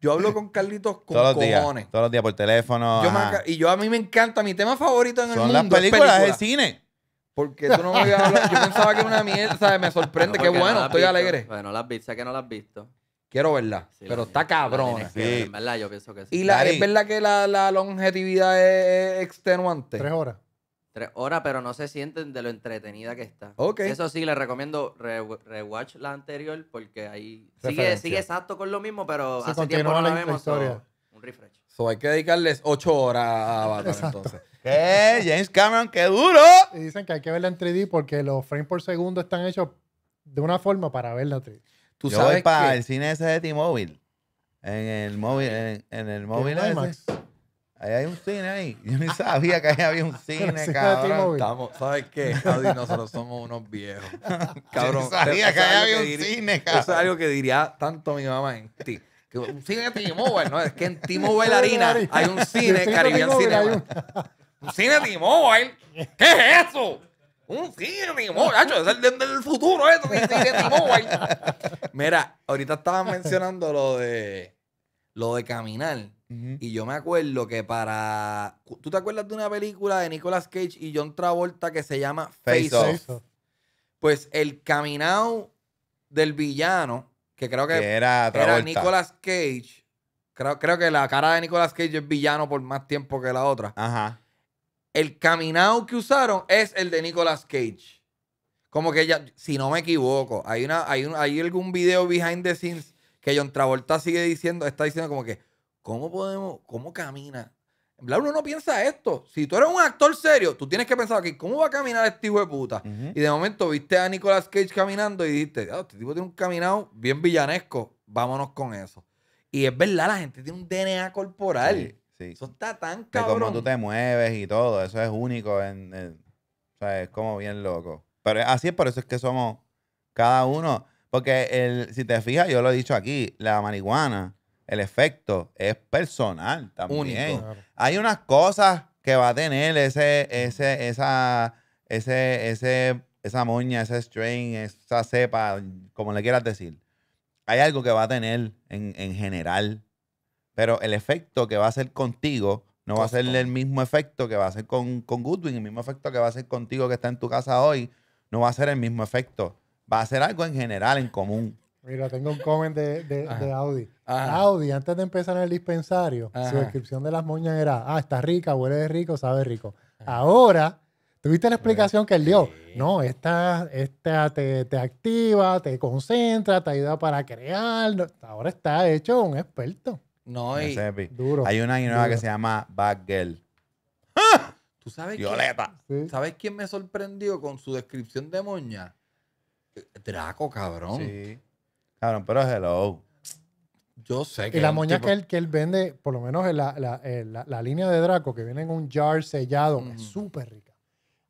Yo hablo con Carlitos con todos los Días, todos los días por teléfono. y yo a mí me encanta. Mi tema favorito en el mundo Son las películas, es de cine. Porque tú no me habías hablado. Yo pensaba que era una mierda. Me sorprende. Qué bueno. estoy alegre. Bueno, las visto. que no las has visto. Quiero verla. pero está cabrón Sí. En verdad, yo pienso que sí. Y la, es verdad que la, la longevidad es extenuante. Tres horas. Tres horas, pero no se sienten de lo entretenida que está. Eso sí, les recomiendo rewatch la anterior porque ahí sigue, sigue, exacto con lo mismo, pero hace tiempo no la, vemos. Historia. un refresh. So, hay que dedicarles ocho horas a Avatar entonces. ¡Eh! James Cameron, qué duro. Y dicen que hay que verla en 3D porque los frames por segundo están hechos de una forma para verla en 3D. ¿Tú sabes para el cine ese de En el móvil, en, el móvil. ¿En Ahí hay un cine ahí. Yo ni sabía que ahí había un (laughs) cine, cabrón. ¿Sabes qué? Javi, nosotros somos unos viejos. Cabrón. (laughs) Yo ni (laughs) sabía que ahí había un cine, cabrón. Eso es algo que diría tanto mi mamá en ti. un cine de T-Mobile, ¿no? Es que en T-Mobile harina, hay un cine, Caribbean Cine, ¿Un cine T-Mobile? ¿Qué es eso? Un cine T-Mobile, es el del, futuro, eso, ¿eh? un cine T-Mobile. Mira, ahorita estabas mencionando lo de lo de caminar. Y yo me acuerdo que para. ¿Tú te acuerdas de una película de Nicolas Cage y John Travolta que se llama Face, Off? Pues el caminado del villano, que creo que, era, Nicolas Cage. Creo, que la cara de Nicolas Cage es villano por más tiempo que la otra. Ajá. El caminado que usaron es el de Nicolas Cage. Como que ya, si no me equivoco, hay una, hay hay algún video behind the scenes que John Travolta sigue diciendo, está diciendo como que, ¿cómo podemos, cómo camina? En verdad, uno no piensa esto. Si tú eres un actor serio, tú tienes que pensar, aquí ¿cómo va a caminar este hijo de puta? Y de momento viste a Nicolas Cage caminando y dijiste, ah, este tipo tiene un caminado bien villanesco, vámonos con eso. Y es verdad, la gente tiene un DNA corporal. Sí, Eso está tan cabrón. De cómo tú te mueves y todo, eso es único. En, es como bien loco. Pero así es, por eso es que somos cada uno. Porque el, si te fijas, yo lo he dicho aquí, la marihuana, el efecto es personal también. bien. Hay unas cosas que va a tener ese, ese, esa, ese, esa moña, ese strain, esa cepa, como le quieras decir. Hay algo que va a tener en, general, pero el efecto que va a hacer contigo no va a ser el mismo efecto que va a hacer con, con Goodwin, el mismo efecto que va a hacer contigo que está en tu casa hoy, no va a ser el mismo efecto va a ser algo en general, en común. Mira, tengo un comment de, de, Audi. Audi, antes de empezar en el dispensario, su descripción de las moñas era, ah, está rica, huele de rico, sabe rico. Ahora, tuviste la explicación que él dio. No, esta, esta te, activa, te concentra, te ayuda para crear. Ahora está hecho un experto. No, y... Duro. Hay una nueva que se llama Bad Girl. ¿Tú sabes Violeta. ¿Sabes quién me sorprendió con su descripción de moña? Draco, cabrón. Sí. Cabrón, pero hello. Yo sé que. Y la moña que, él, vende, por lo menos eh, la, línea de Draco, que viene en un jar sellado, es súper rica.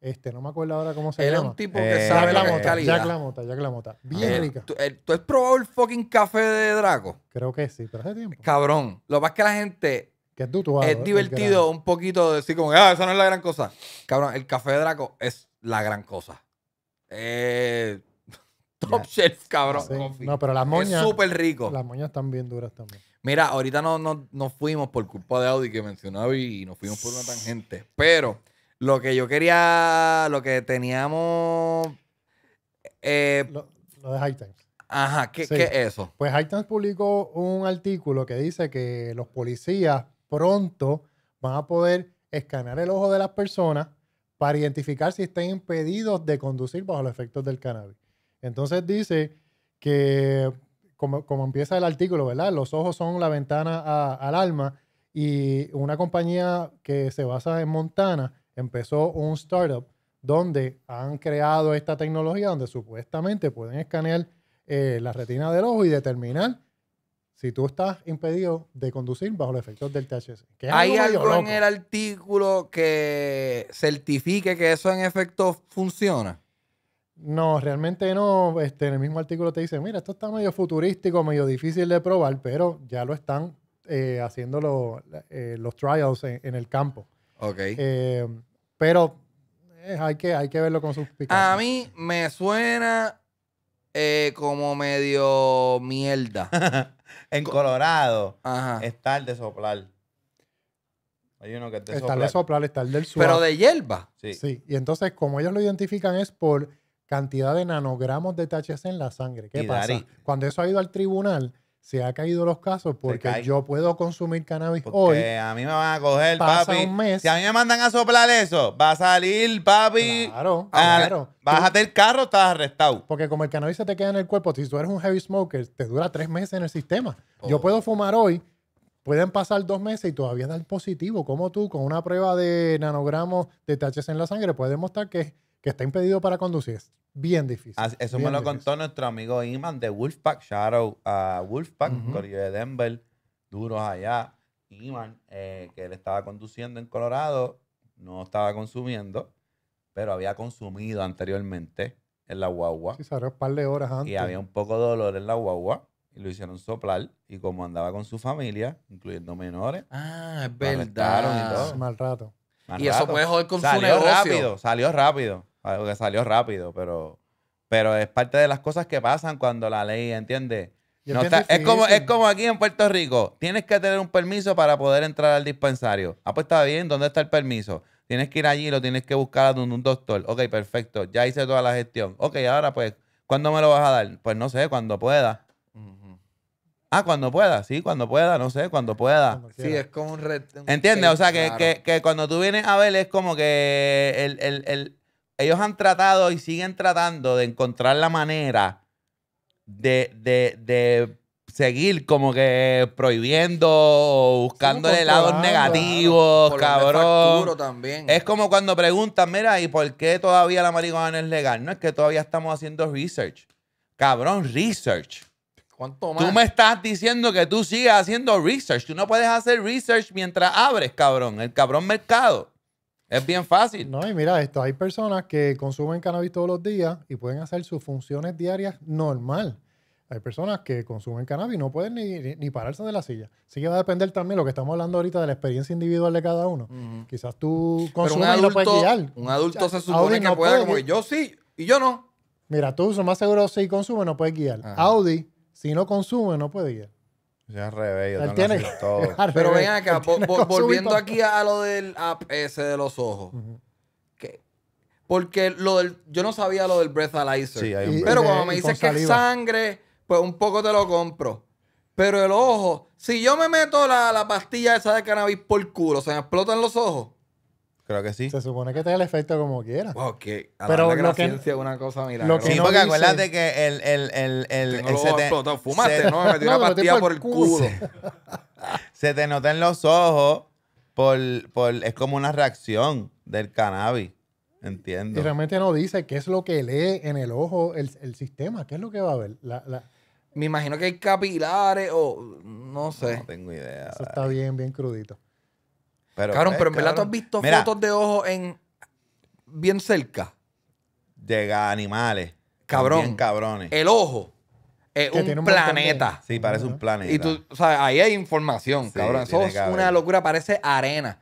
Este, no me acuerdo ahora cómo se llama. Era un tipo que eh, sabe la mota. Jack la mota, Jack la mota. Bien eh, rica. ¿tú, has probado el fucking café de Draco? Creo que sí, pero hace tiempo. Cabrón. Lo más que la gente. Que es dutuado, Es divertido un poquito decir como, ah, esa no es la gran cosa. Cabrón, el café de Draco es la gran cosa. Eh (laughs) Oh, cabrón. No, pero las moñas. Es súper rico. Las moñas están bien duras también. Mira, ahorita no, no, nos fuimos por culpa de Audi que mencionaba y nos fuimos por una tangente. Pero lo que yo quería, lo que teníamos. Eh, lo, de High Times. Ajá, ¿qué, es eso? Pues High Times publicó un artículo que dice que los policías pronto van a poder escanear el ojo de las personas para identificar si estén impedidos de conducir bajo los efectos del cannabis. Entonces dice que, como, empieza el artículo, ¿verdad? Los ojos son la ventana al alma y una compañía que se basa en Montana empezó un startup donde han creado esta tecnología donde supuestamente pueden escanear eh, la retina del ojo y determinar si tú estás impedido de conducir bajo los efectos del THC. ¿Hay algo en el artículo que certifique que eso en efecto funciona? No, realmente no. Este, en el mismo artículo te dice, mira, esto está medio futurístico, medio difícil de probar, pero ya lo están eh, haciendo eh, los trials en, el campo. Ok. Eh, pero hay, que, hay que verlo con sus picantes. A mí me suena como medio mierda. (laughs) en Colorado Ajá. está el de soplar. Hay uno que es de está de soplar, está el del suelo. Pero de hierba. Sí. sí. Y entonces, como ellos lo identifican, es por cantidad de nanogramos de THC en la sangre. ¿Qué pasa? Cuando eso ha ido al tribunal, se ha caído los casos porque yo puedo consumir cannabis porque hoy. A mí me van a coger, pasa papi. Un mes, si a mí me mandan a soplar eso, va a salir, papi. Claro, ah, claro. Bájate el carro, estás arrestado. Porque como el cannabis se te queda en el cuerpo, si tú eres un heavy smoker, te dura tres meses en el sistema. Yo oh. puedo fumar hoy, pueden pasar dos meses y todavía dar positivo. Como tú, con una prueba de nanogramos de THC en la sangre, puede demostrar que que está impedido para conducir bien difícil. eso me lo contó nuestro amigo Iman de Wolfpack, Shadow a Wolfpack, uh de Denver, duros allá. Iman, eh, que él estaba conduciendo en Colorado, no estaba consumiendo, pero había consumido anteriormente en la guagua. Sí, salió un par de horas antes. Y había un poco de dolor en la guagua y lo hicieron soplar. Y como andaba con su familia, incluyendo menores, ah, es verdad. Y Mal rato. y eso puede joder con su negocio. rápido, salió rápido. Algo que salió rápido, pero, pero es parte de las cosas que pasan cuando la ley, ¿entiendes? es, como, es como aquí en Puerto Rico. Tienes que tener un permiso para poder entrar al dispensario. Ah, pues está bien, ¿dónde está el permiso? Tienes que ir allí, lo tienes que buscar a un, doctor. Ok, perfecto, ya hice toda la gestión. Ok, ahora pues, ¿cuándo me lo vas a dar? Pues no sé, cuando pueda. Ah, cuando pueda, sí, cuando pueda, no sé, cuando pueda. sí, es como un... reto. ¿Entiendes? O sea, que, cuando tú vienes a ver es como que el ellos han tratado y siguen tratando de encontrar la manera de, seguir como que prohibiendo o buscándole lados negativos, cabrón. Es como cuando preguntan, mira, ¿y por qué todavía la marihuana es legal? No, es que todavía estamos haciendo research. Cabrón, research. ¿Cuánto más? Tú me estás diciendo que tú sigues haciendo research. Tú no puedes hacer research mientras abres, cabrón, el cabrón mercado. Es bien fácil. No, y mira esto, hay personas que consumen cannabis todos los días y pueden hacer sus funciones diarias normal. Hay personas que consumen cannabis y no pueden ni, pararse de la silla. Así que va a depender también lo que estamos hablando ahorita de la experiencia individual de cada uno. Quizás tú consumes un adulto, guiar. Un adulto se supone que no puede, como yo sí y yo no. Mira, tú más seguro si consume no puedes guiar. Audi, si no consume, no puede guiar. Ya es (laughs) Pero ven acá, volviendo aquí a lo del APS de los ojos. Porque lo del, yo no sabía lo del breathalyzer. pero cuando me dices que es sangre, pues un poco te lo compro. Pero el ojo, si yo me meto la, la pastilla esa de cannabis por culo, ¿se me explotan los ojos? Creo que sí. Se supone que tenga este el efecto como quiera. Wow, a Pero la, lo ciencia es una cosa mira. sí, porque acuérdate que el... el, el, el, Fumaste, ¿no? Me metí una partida por, el culo. (laughs) Se, te nota en los ojos por, por... Es como una reacción del cannabis. Entiendo. Y realmente no dice qué es lo que lee en el ojo el, el sistema. ¿Qué es lo que va a ver? La, la... Me imagino que hay capilares o... No sé. No tengo idea. Eso está bien, bien crudito. Pero, cabrón, pues, pero en verdad tú has visto fotos de ojos en bien cerca. De animales. Cabrón. cabrones. El ojo es un, planeta. Sí, parece un planeta. Y tú, o sea, ahí hay información, Eso es una locura, parece arena.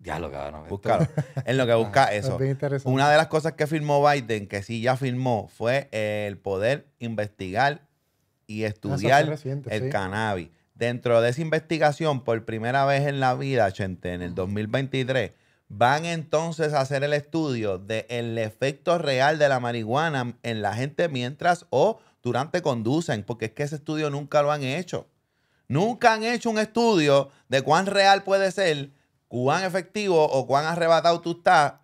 Ya lo cabrón. Búscalo. en lo que (laughs) ah, busca eso. una de las cosas que firmó Biden, que sí ya firmó, fue el poder investigar y estudiar el cannabis. Dentro de esa investigación, por primera vez en la vida, Chente, en el 2023, van entonces a hacer el estudio del el efecto real de la marihuana en la gente mientras o durante conducen, porque es que ese estudio nunca lo han hecho. Nunca han hecho un estudio de cuán real puede ser, cuán efectivo o cuán arrebatado tú estás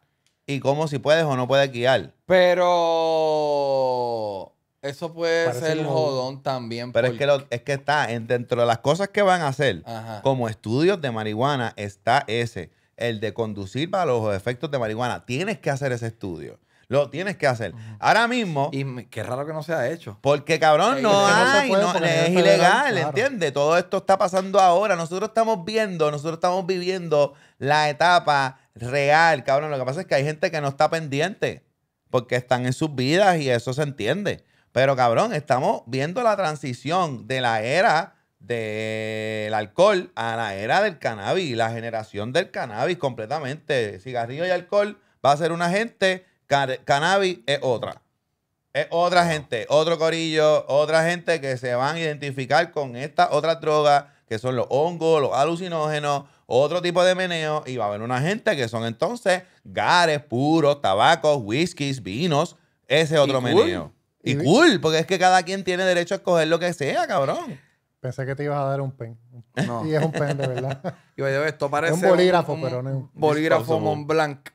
y cómo si puedes o no puedes guiar. Pero eso puede ser jodón también. Pero es que, es que está en- dentro de las cosas que van a hacer como estudios de marihuana está ese, el de conducir para los efectos de marihuana. Tienes que hacer ese estudio. Lo tienes que hacer. Ahora mismo, Y qué raro que no se ha hecho. porque cabrón, no hay, es ilegal, ¿entiendes? Todo esto está pasando ahora. Nosotros estamos viendo, nosotros estamos viviendo la etapa real, cabrón. Lo que pasa es que hay gente que no está pendiente porque están en sus vidas y eso se entiende. Pero cabrón, estamos viendo la transición de la era del alcohol a la era del cannabis, la generación del cannabis completamente. Cigarrillo y alcohol va a ser una gente, cannabis es otra. Es otra gente, otro corillo, otra gente que se van a identificar con esta otra droga que son los hongos, los alucinógenos, otro tipo de meneo, y va a haber una gente que son entonces gares, puros, tabacos, whiskies, vinos, ese otro meneo. Y, cool, porque es que cada quien tiene derecho a escoger lo que sea, cabrón. Pensé que te ibas a dar un pen. (laughs) Y es un pen, de verdad. (laughs) y esto parece un bolígrafo, pero no es un... Bolígrafo Montblanc,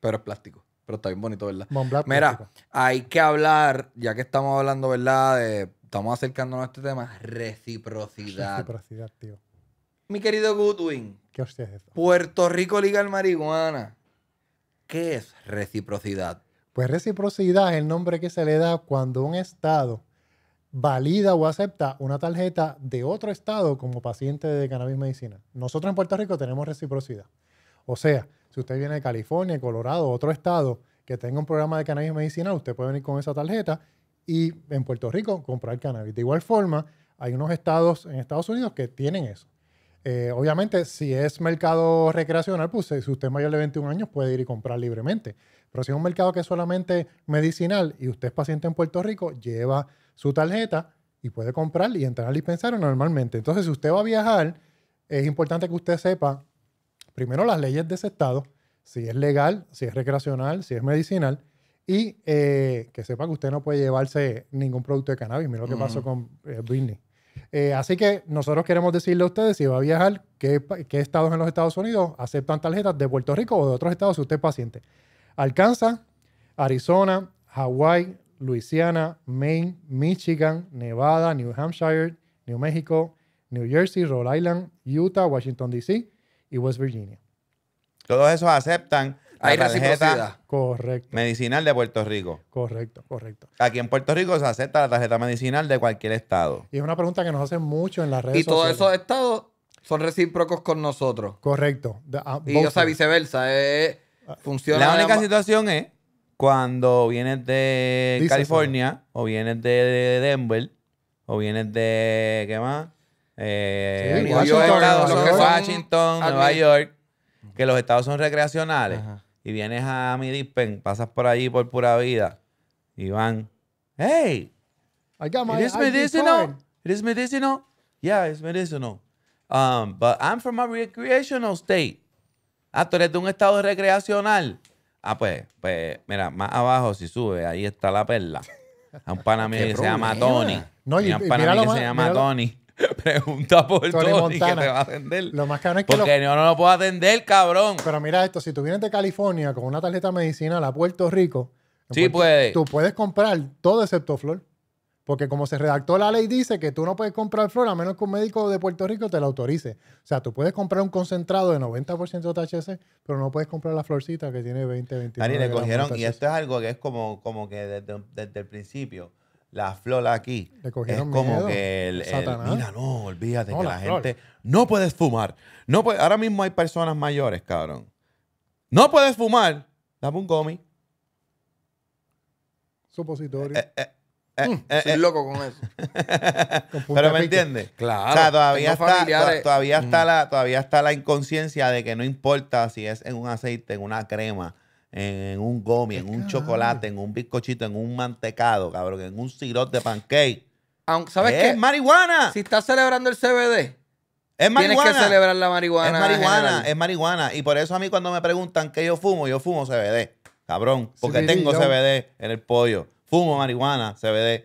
pero es plástico. Pero está bien bonito, ¿verdad? Mira, hay que hablar, ya que estamos hablando, ¿verdad? estamos acercándonos a este tema. Reciprocidad. Reciprocidad, tío. Mi querido Goodwin. ¿Qué hostia es eso? Puerto Rico Liga al Marihuana. ¿Qué es reciprocidad? Pues reciprocidad es el nombre que se le da cuando un Estado valida o acepta una tarjeta de otro Estado como paciente de cannabis medicinal. Nosotros en Puerto Rico tenemos reciprocidad. O sea, si usted viene de California, Colorado, otro Estado que tenga un programa de cannabis medicinal, usted puede venir con esa tarjeta y en Puerto Rico comprar cannabis. De igual forma, hay unos estados en Estados Unidos que tienen eso. Eh, obviamente, si es mercado recreacional, pues si usted es mayor de 21 años puede ir y comprar libremente. Pero si es un mercado que es solamente medicinal y usted es paciente en Puerto Rico, lleva su tarjeta y puede comprar y entrar al dispensario normalmente. Entonces, si usted va a viajar, es importante que usted sepa primero las leyes de ese estado, si es legal, si es recreacional, si es medicinal, y eh, que sepa que usted no puede llevarse ningún producto de cannabis. Mira lo que pasó con eh, Britney. Eh, así que nosotros queremos decirle a ustedes, si va a viajar, qué, qué estados en los Estados Unidos aceptan tarjetas de Puerto Rico o de otros estados si usted es paciente. Arkansas, Arizona, Hawaii, Louisiana, Maine, Michigan, Nevada, New Hampshire, New México, New Jersey, Rhode Island, Utah, Washington DC y West Virginia. Todos esos aceptan la tarjeta correcto. medicinal de Puerto Rico. Correcto, correcto. Aquí en Puerto Rico se acepta la tarjeta medicinal de cualquier estado. Y es una pregunta que nos hacen mucho en las redes sociales. Y todos esos estados son recíprocos con nosotros. Correcto. Uh, y o sea, viceversa. Eh, eh, la única situación es cuando vienes de California o vienes de Denver o vienes de. ¿Qué más? Eh, Washington, Nueva York, que los estados son recreacionales. Y vienes a Midispen, pasas por allí por pura vida y van. ¡Hey! ¿Es medicinal. ¿Es medicinal. Yeah, it's medicinal. Um, but I'm from a recreational state. Ah, tú eres de un estado recreacional. Ah, pues, pues, mira, más abajo si sube, ahí está la perla. A un panamí (laughs) que se llama Tony. No, y, a un panamí que se llama Tony. (laughs) Pregunta por Tony, que te va a atender. Lo más cabrón es que Porque yo no lo puedo atender, cabrón. Pero mira esto, si tú vienes de California con una tarjeta medicinal a Puerto Rico, sí puede. Pues. tú puedes comprar todo excepto flor. Porque como se redactó la ley, dice que tú no puedes comprar flor a menos que un médico de Puerto Rico te la autorice. O sea, tú puedes comprar un concentrado de 90% de THC, pero no puedes comprar la florcita que tiene 20, 25. le cogieron, y esto es algo que es como, como que desde, el principio, la flor aquí le cogieron es como que el, mira, no, olvídate que la, gente no puedes fumar. No ahora mismo hay personas mayores, cabrón. No puedes fumar. Dame un gomi. Supositorio. Eh, eh, es eh, mm, eh, eh. loco con eso. (laughs) Pero me entiendes. Claro. todavía está, todavía, mm. está la, todavía está la inconsciencia de que no importa si es en un aceite, en una crema, en un gomi, en un chocolate, en un bizcochito, en un mantecado, cabrón, en un sirope de pancake. ¿Sabes qué? Es marihuana. Si estás celebrando el CBD, es marihuana. Tienes que celebrar la marihuana. Es marihuana, es marihuana. Y por eso a mí cuando me preguntan que yo fumo, yo fumo CBD. Cabrón, porque tengo CBD en el pollo fumo marihuana, CBD.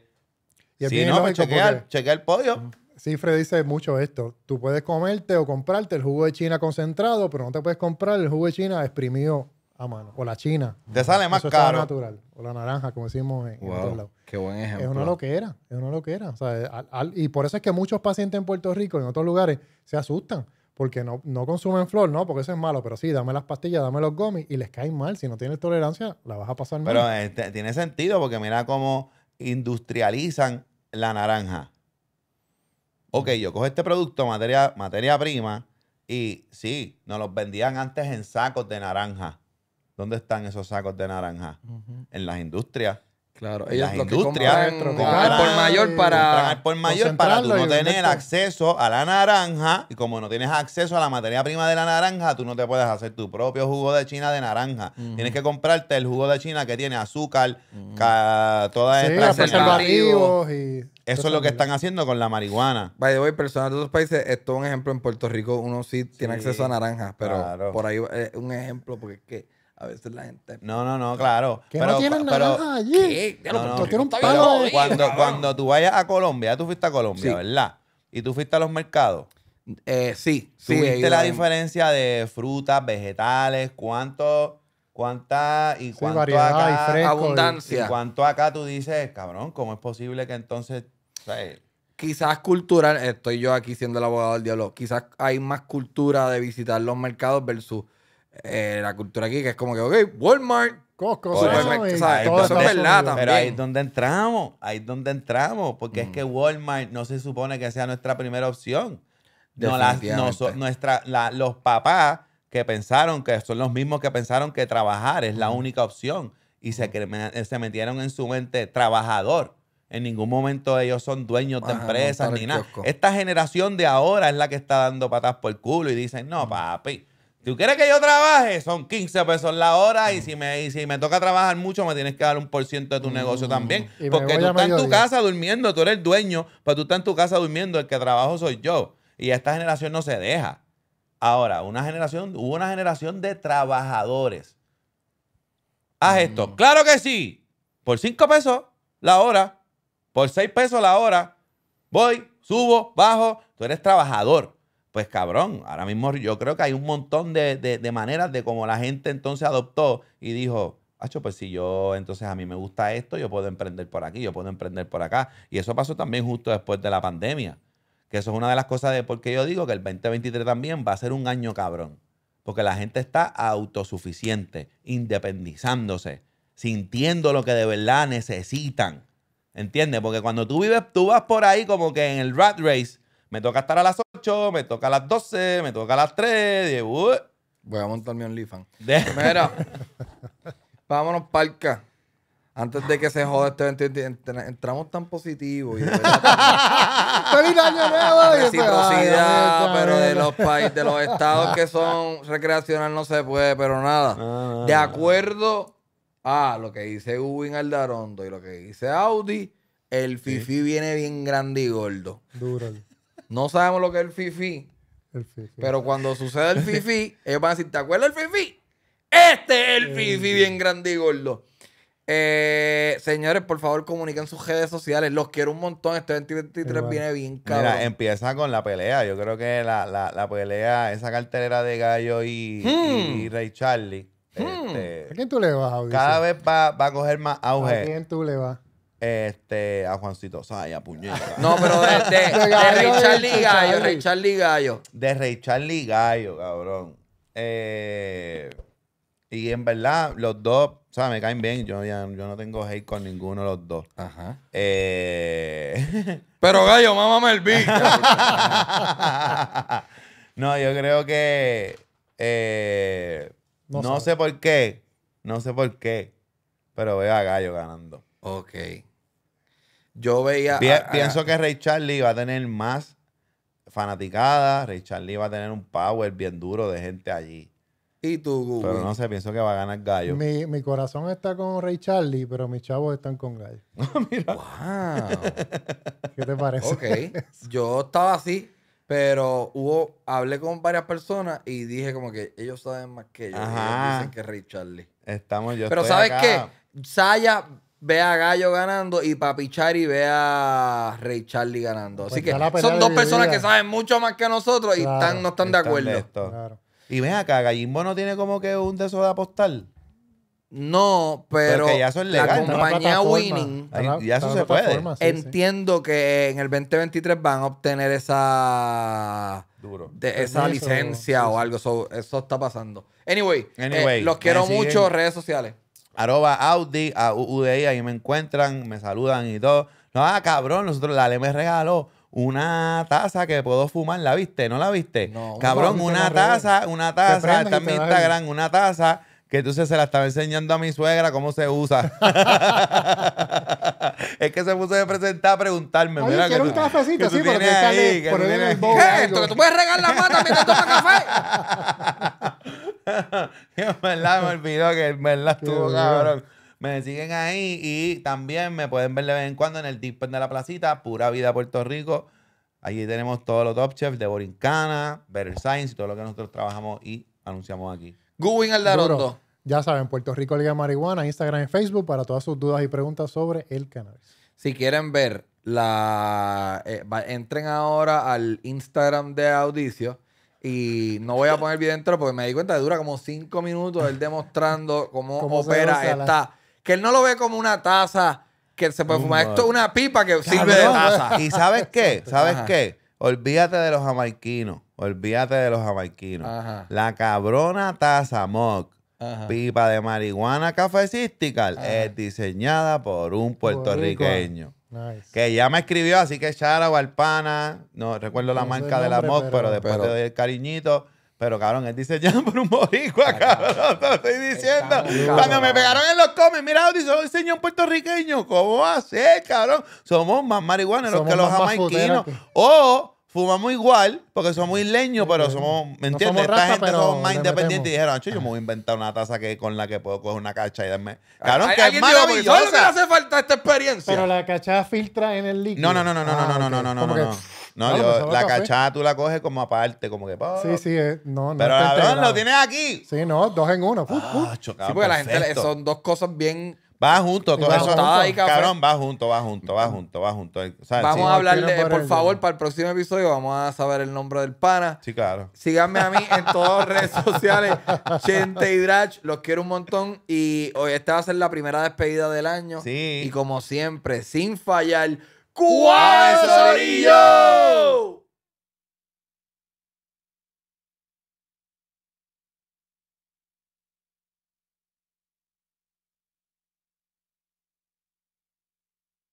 Y si no, chequear, chequear, el pollo. Sí, dice mucho esto. Tú puedes comerte o comprarte el jugo de China concentrado, pero no te puedes comprar el jugo de China exprimido a mano. O la China. Te sale más caro. natural. O la naranja, como decimos en, otro lado. Qué buen ejemplo. Es una lo Es era. y por eso es que muchos pacientes en Puerto Rico y en otros lugares se asustan porque no, consumen flor, ¿no? Porque eso es malo, pero sí, dame las pastillas, dame los gomis y les caen mal. Si no tienes tolerancia, la vas a pasar mal. Pero este, tiene sentido porque mira cómo industrializan la naranja. Ok, yo cojo este producto, materia, materia prima, y sí, nos los vendían antes en sacos de naranja. ¿Dónde están esos sacos de naranja? En las industrias. Claro, las industrias que compran por mayor para por mayor para tú no tener acceso a la naranja y como no tienes acceso a la materia prima de la naranja, tú no te puedes hacer tu propio jugo de china de naranja. Tienes que comprarte el jugo de china que tiene azúcar, todas estas eso es lo que están haciendo con la marihuana. By the way, personas de otros países, esto es un ejemplo en Puerto Rico, uno sí, tiene acceso a naranjas, pero por ahí es eh, un ejemplo porque es que a veces la gente. No, no, no, claro. pero, no tienen nada allí. un cuando, cuando tú vayas a Colombia, tú fuiste a Colombia, ¿verdad? Y tú fuiste a los mercados. Eh, sí, sí. ¿Tuviste la diferencia de frutas, vegetales, cuánto, cuánta y cuánto acá, abundancia. Y cuánto acá tú dices, cabrón, ¿cómo es posible que entonces. Eh, quizás cultural, estoy yo aquí siendo el abogado del diablo, quizás hay más cultura de visitar los mercados versus eh, la cultura aquí, que es como que, ok, Walmart. Costco, es Pero ahí es donde entramos, ahí es donde entramos, porque es mm. que Walmart no se supone que sea nuestra primera opción. No nuestra, los papás que pensaron que son los mismos que pensaron que trabajar es la mm. única opción y mm. eh, se, metieron en su mente trabajador. En ningún momento ellos son dueños de empresas ni nada. Esta generación de ahora es la que está dando patas por el culo y dicen, no, papi, ¿Tú quieres que yo trabaje? Son 15 pesos la hora y si me, me toca trabajar mucho me tienes que dar un por ciento de tu negocio mm, también. Porque tú estás en tu casa durmiendo, tú eres el dueño, pero tú estás en tu casa durmiendo, el que trabajo soy yo. Y esta generación no se deja. Ahora, una generación, hubo una generación de trabajadores. Haz esto. Mm. Claro que sí. Por 5 pesos la hora, por 6 pesos la hora, voy, subo, bajo. Tú eres trabajador pues cabrón, ahora mismo yo creo que hay un montón de, maneras de cómo la gente entonces adoptó y dijo, acho, pues si yo entonces a mí me gusta esto, yo puedo emprender por aquí, yo puedo emprender por acá. Y eso pasó también justo después de la pandemia. Que eso es una de las cosas de por qué yo digo que el 2023 también va a ser un año cabrón. Porque la gente está autosuficiente, independizándose, sintiendo lo que de verdad necesitan. ¿Entiendes? Porque cuando tú vives, tú vas por ahí como que en el rat race, me toca estar a las me toca a las 12, me toca a las 3. Voy a montar mi OnlyFans. primero (laughs) vámonos, parca. Antes de que se jode este entramos tan positivos. (laughs) ¡Feliz año nuevo! Reciprocidad, pero de los países, de los estados que son recreacional no se puede, pero nada. Ah, ah, ah. De acuerdo a lo que dice Ubin Aldarondo y lo que dice Audi, el Fifi viene bien grande y gordo. Duro. No sabemos lo que es el fifi. Pero cuando sucede el fifi, (laughs) ellos van a decir, ¿te acuerdas del fifi? Este es el eh, fifi bien grande y gordo. Eh, señores, por favor, comuniquen sus redes sociales. Los quiero un montón. Este 2023 viene bien cabrón. Mira, empieza con la pelea. Yo creo que la, pelea, esa cartelera de Gallo y, hmm. Rey Ray Charlie. Hmm. Este, ¿A quién tú le vas, Cada vez va, va, a coger más auge. ¿A quién tú le vas? Este, a Juancito a puñeta. No, pero de, de, (laughs) Charlie Gallo, Ray Gallo. De Ray Charlie Gallo, cabrón. Eh, y en verdad, los dos, o sea, me caen bien. Yo, yo no tengo hate con ninguno de los dos. Ajá. Eh, (laughs) pero Gallo, mamá el bicho (laughs) no, yo creo que. Eh, no, sé por qué. No sé por qué. Pero veo a Gallo ganando. Ok yo veía. pienso que Ray Charlie va a tener más fanaticada. Ray Charlie va a tener un power bien duro de gente allí. Y tú, Google. Pero no sé, pienso que va a ganar Gallo. Mi, mi corazón está con Ray Charlie, pero mis chavos están con Gallo. (laughs) Mira. (laughs) ¿Qué te parece? Ok. yo estaba así, pero hubo, hablé con varias personas y dije como que ellos saben más que yo. Ellos dicen que Ray Charlie. Estamos yo. Pero ¿sabes qué? Saya ve a Gallo ganando y Papi Chari ve a Ray Charlie ganando. Pues Así que son dos personas que saben mucho más que nosotros y están, no están, de acuerdo. Y ven acá, Gallimbo no tiene como que un de de apostar. No, pero, compañía Winning, ya eso se puede. entiendo que en el 2023 van a obtener esa, De, esa licencia o algo. Eso, está pasando. Anyway, eh, los quiero mucho. Redes sociales. Arroba Audi, a UDI, ahí me encuentran, me saludan y todo. No, ah, cabrón, nosotros, la Ale me regaló una taza que puedo fumar, ¿la viste? ¿No la viste? No, cabrón, una taza, una taza, está en mi Instagram, una taza que entonces se la estaba enseñando a mi suegra cómo se usa. (laughs) es que se puso de presentar a preguntarme. mira, un sí, ahí, que ponerle el tú puedes regar la mata mientras café? (laughs) verdad me olvidó que en verdad estuvo cabrón. Me siguen ahí y también me pueden ver de vez en cuando en el Dispen de la Placita, Pura Vida Puerto Rico. Allí tenemos todos los Top Chefs de Borincana, Better Science y todo lo que nosotros trabajamos y anunciamos aquí. Al Daroto ya saben, Puerto Rico Liga Marihuana, Instagram y Facebook para todas sus dudas y preguntas sobre el cannabis. Si quieren ver la eh, entren ahora al Instagram de Audicio y no voy a poner bien video porque me di cuenta que dura como cinco minutos él demostrando cómo, (laughs) opera esta. Que él no lo ve como una taza que se puede fumar. Esto es una pipa que sirve de taza. ¿Y sabes qué? ¿Sabes qué? Olvídate de los jamaiquinos. Olvídate de los jamaiquinos. La cabrona taza mock pipa de marihuana cafecística es diseñada por un puertorriqueño. Que ya me escribió, así que Chara Alpana no recuerdo la manca de la moc, pero, después te doy el cariñito. Pero cabrón, es diseñado (laughs) por un boricua, ah, cabrón. Te estoy diciendo. Cuando me pegaron en los comes, mira, dice, lo diseñó un puertorriqueño. ¿Cómo va a cabrón? Somos más marihuana los que los jamaiquinos. O fumamos igual, porque somos isleños, pero somos, ¿me entiendes? Esta gente pero más independiente independientes y dijeron, yo me voy a inventar una taza que, con la que puedo coger una cacha y darme. Claro, que es maravilloso. Solo pues, que hace falta esta experiencia. Pero la cachada filtra en el líquido. No, no, no, no, no, no, ah, no, no, no, no, no, no. yo- la cacha tú la coges como aparte, como que. pa. Sí, sí, no, no. Pero la lo tienes aquí. Sí, no, dos en uno. Ah, Sí, porque la gente son dos cosas bien Va junto, todo eso junto. cabrón, va junto, va junto, va junto, va junto. vamos a hablar, de, por favor, para el próximo episodio vamos a saber el nombre del pana. Sí, claro. Síganme a mí en (laughs) todas las redes sociales, Chente y Drach, los quiero un montón y hoy esta va a ser la primera despedida del año. Sí. Y como siempre, sin fallar, ¡Cuál Sorillo!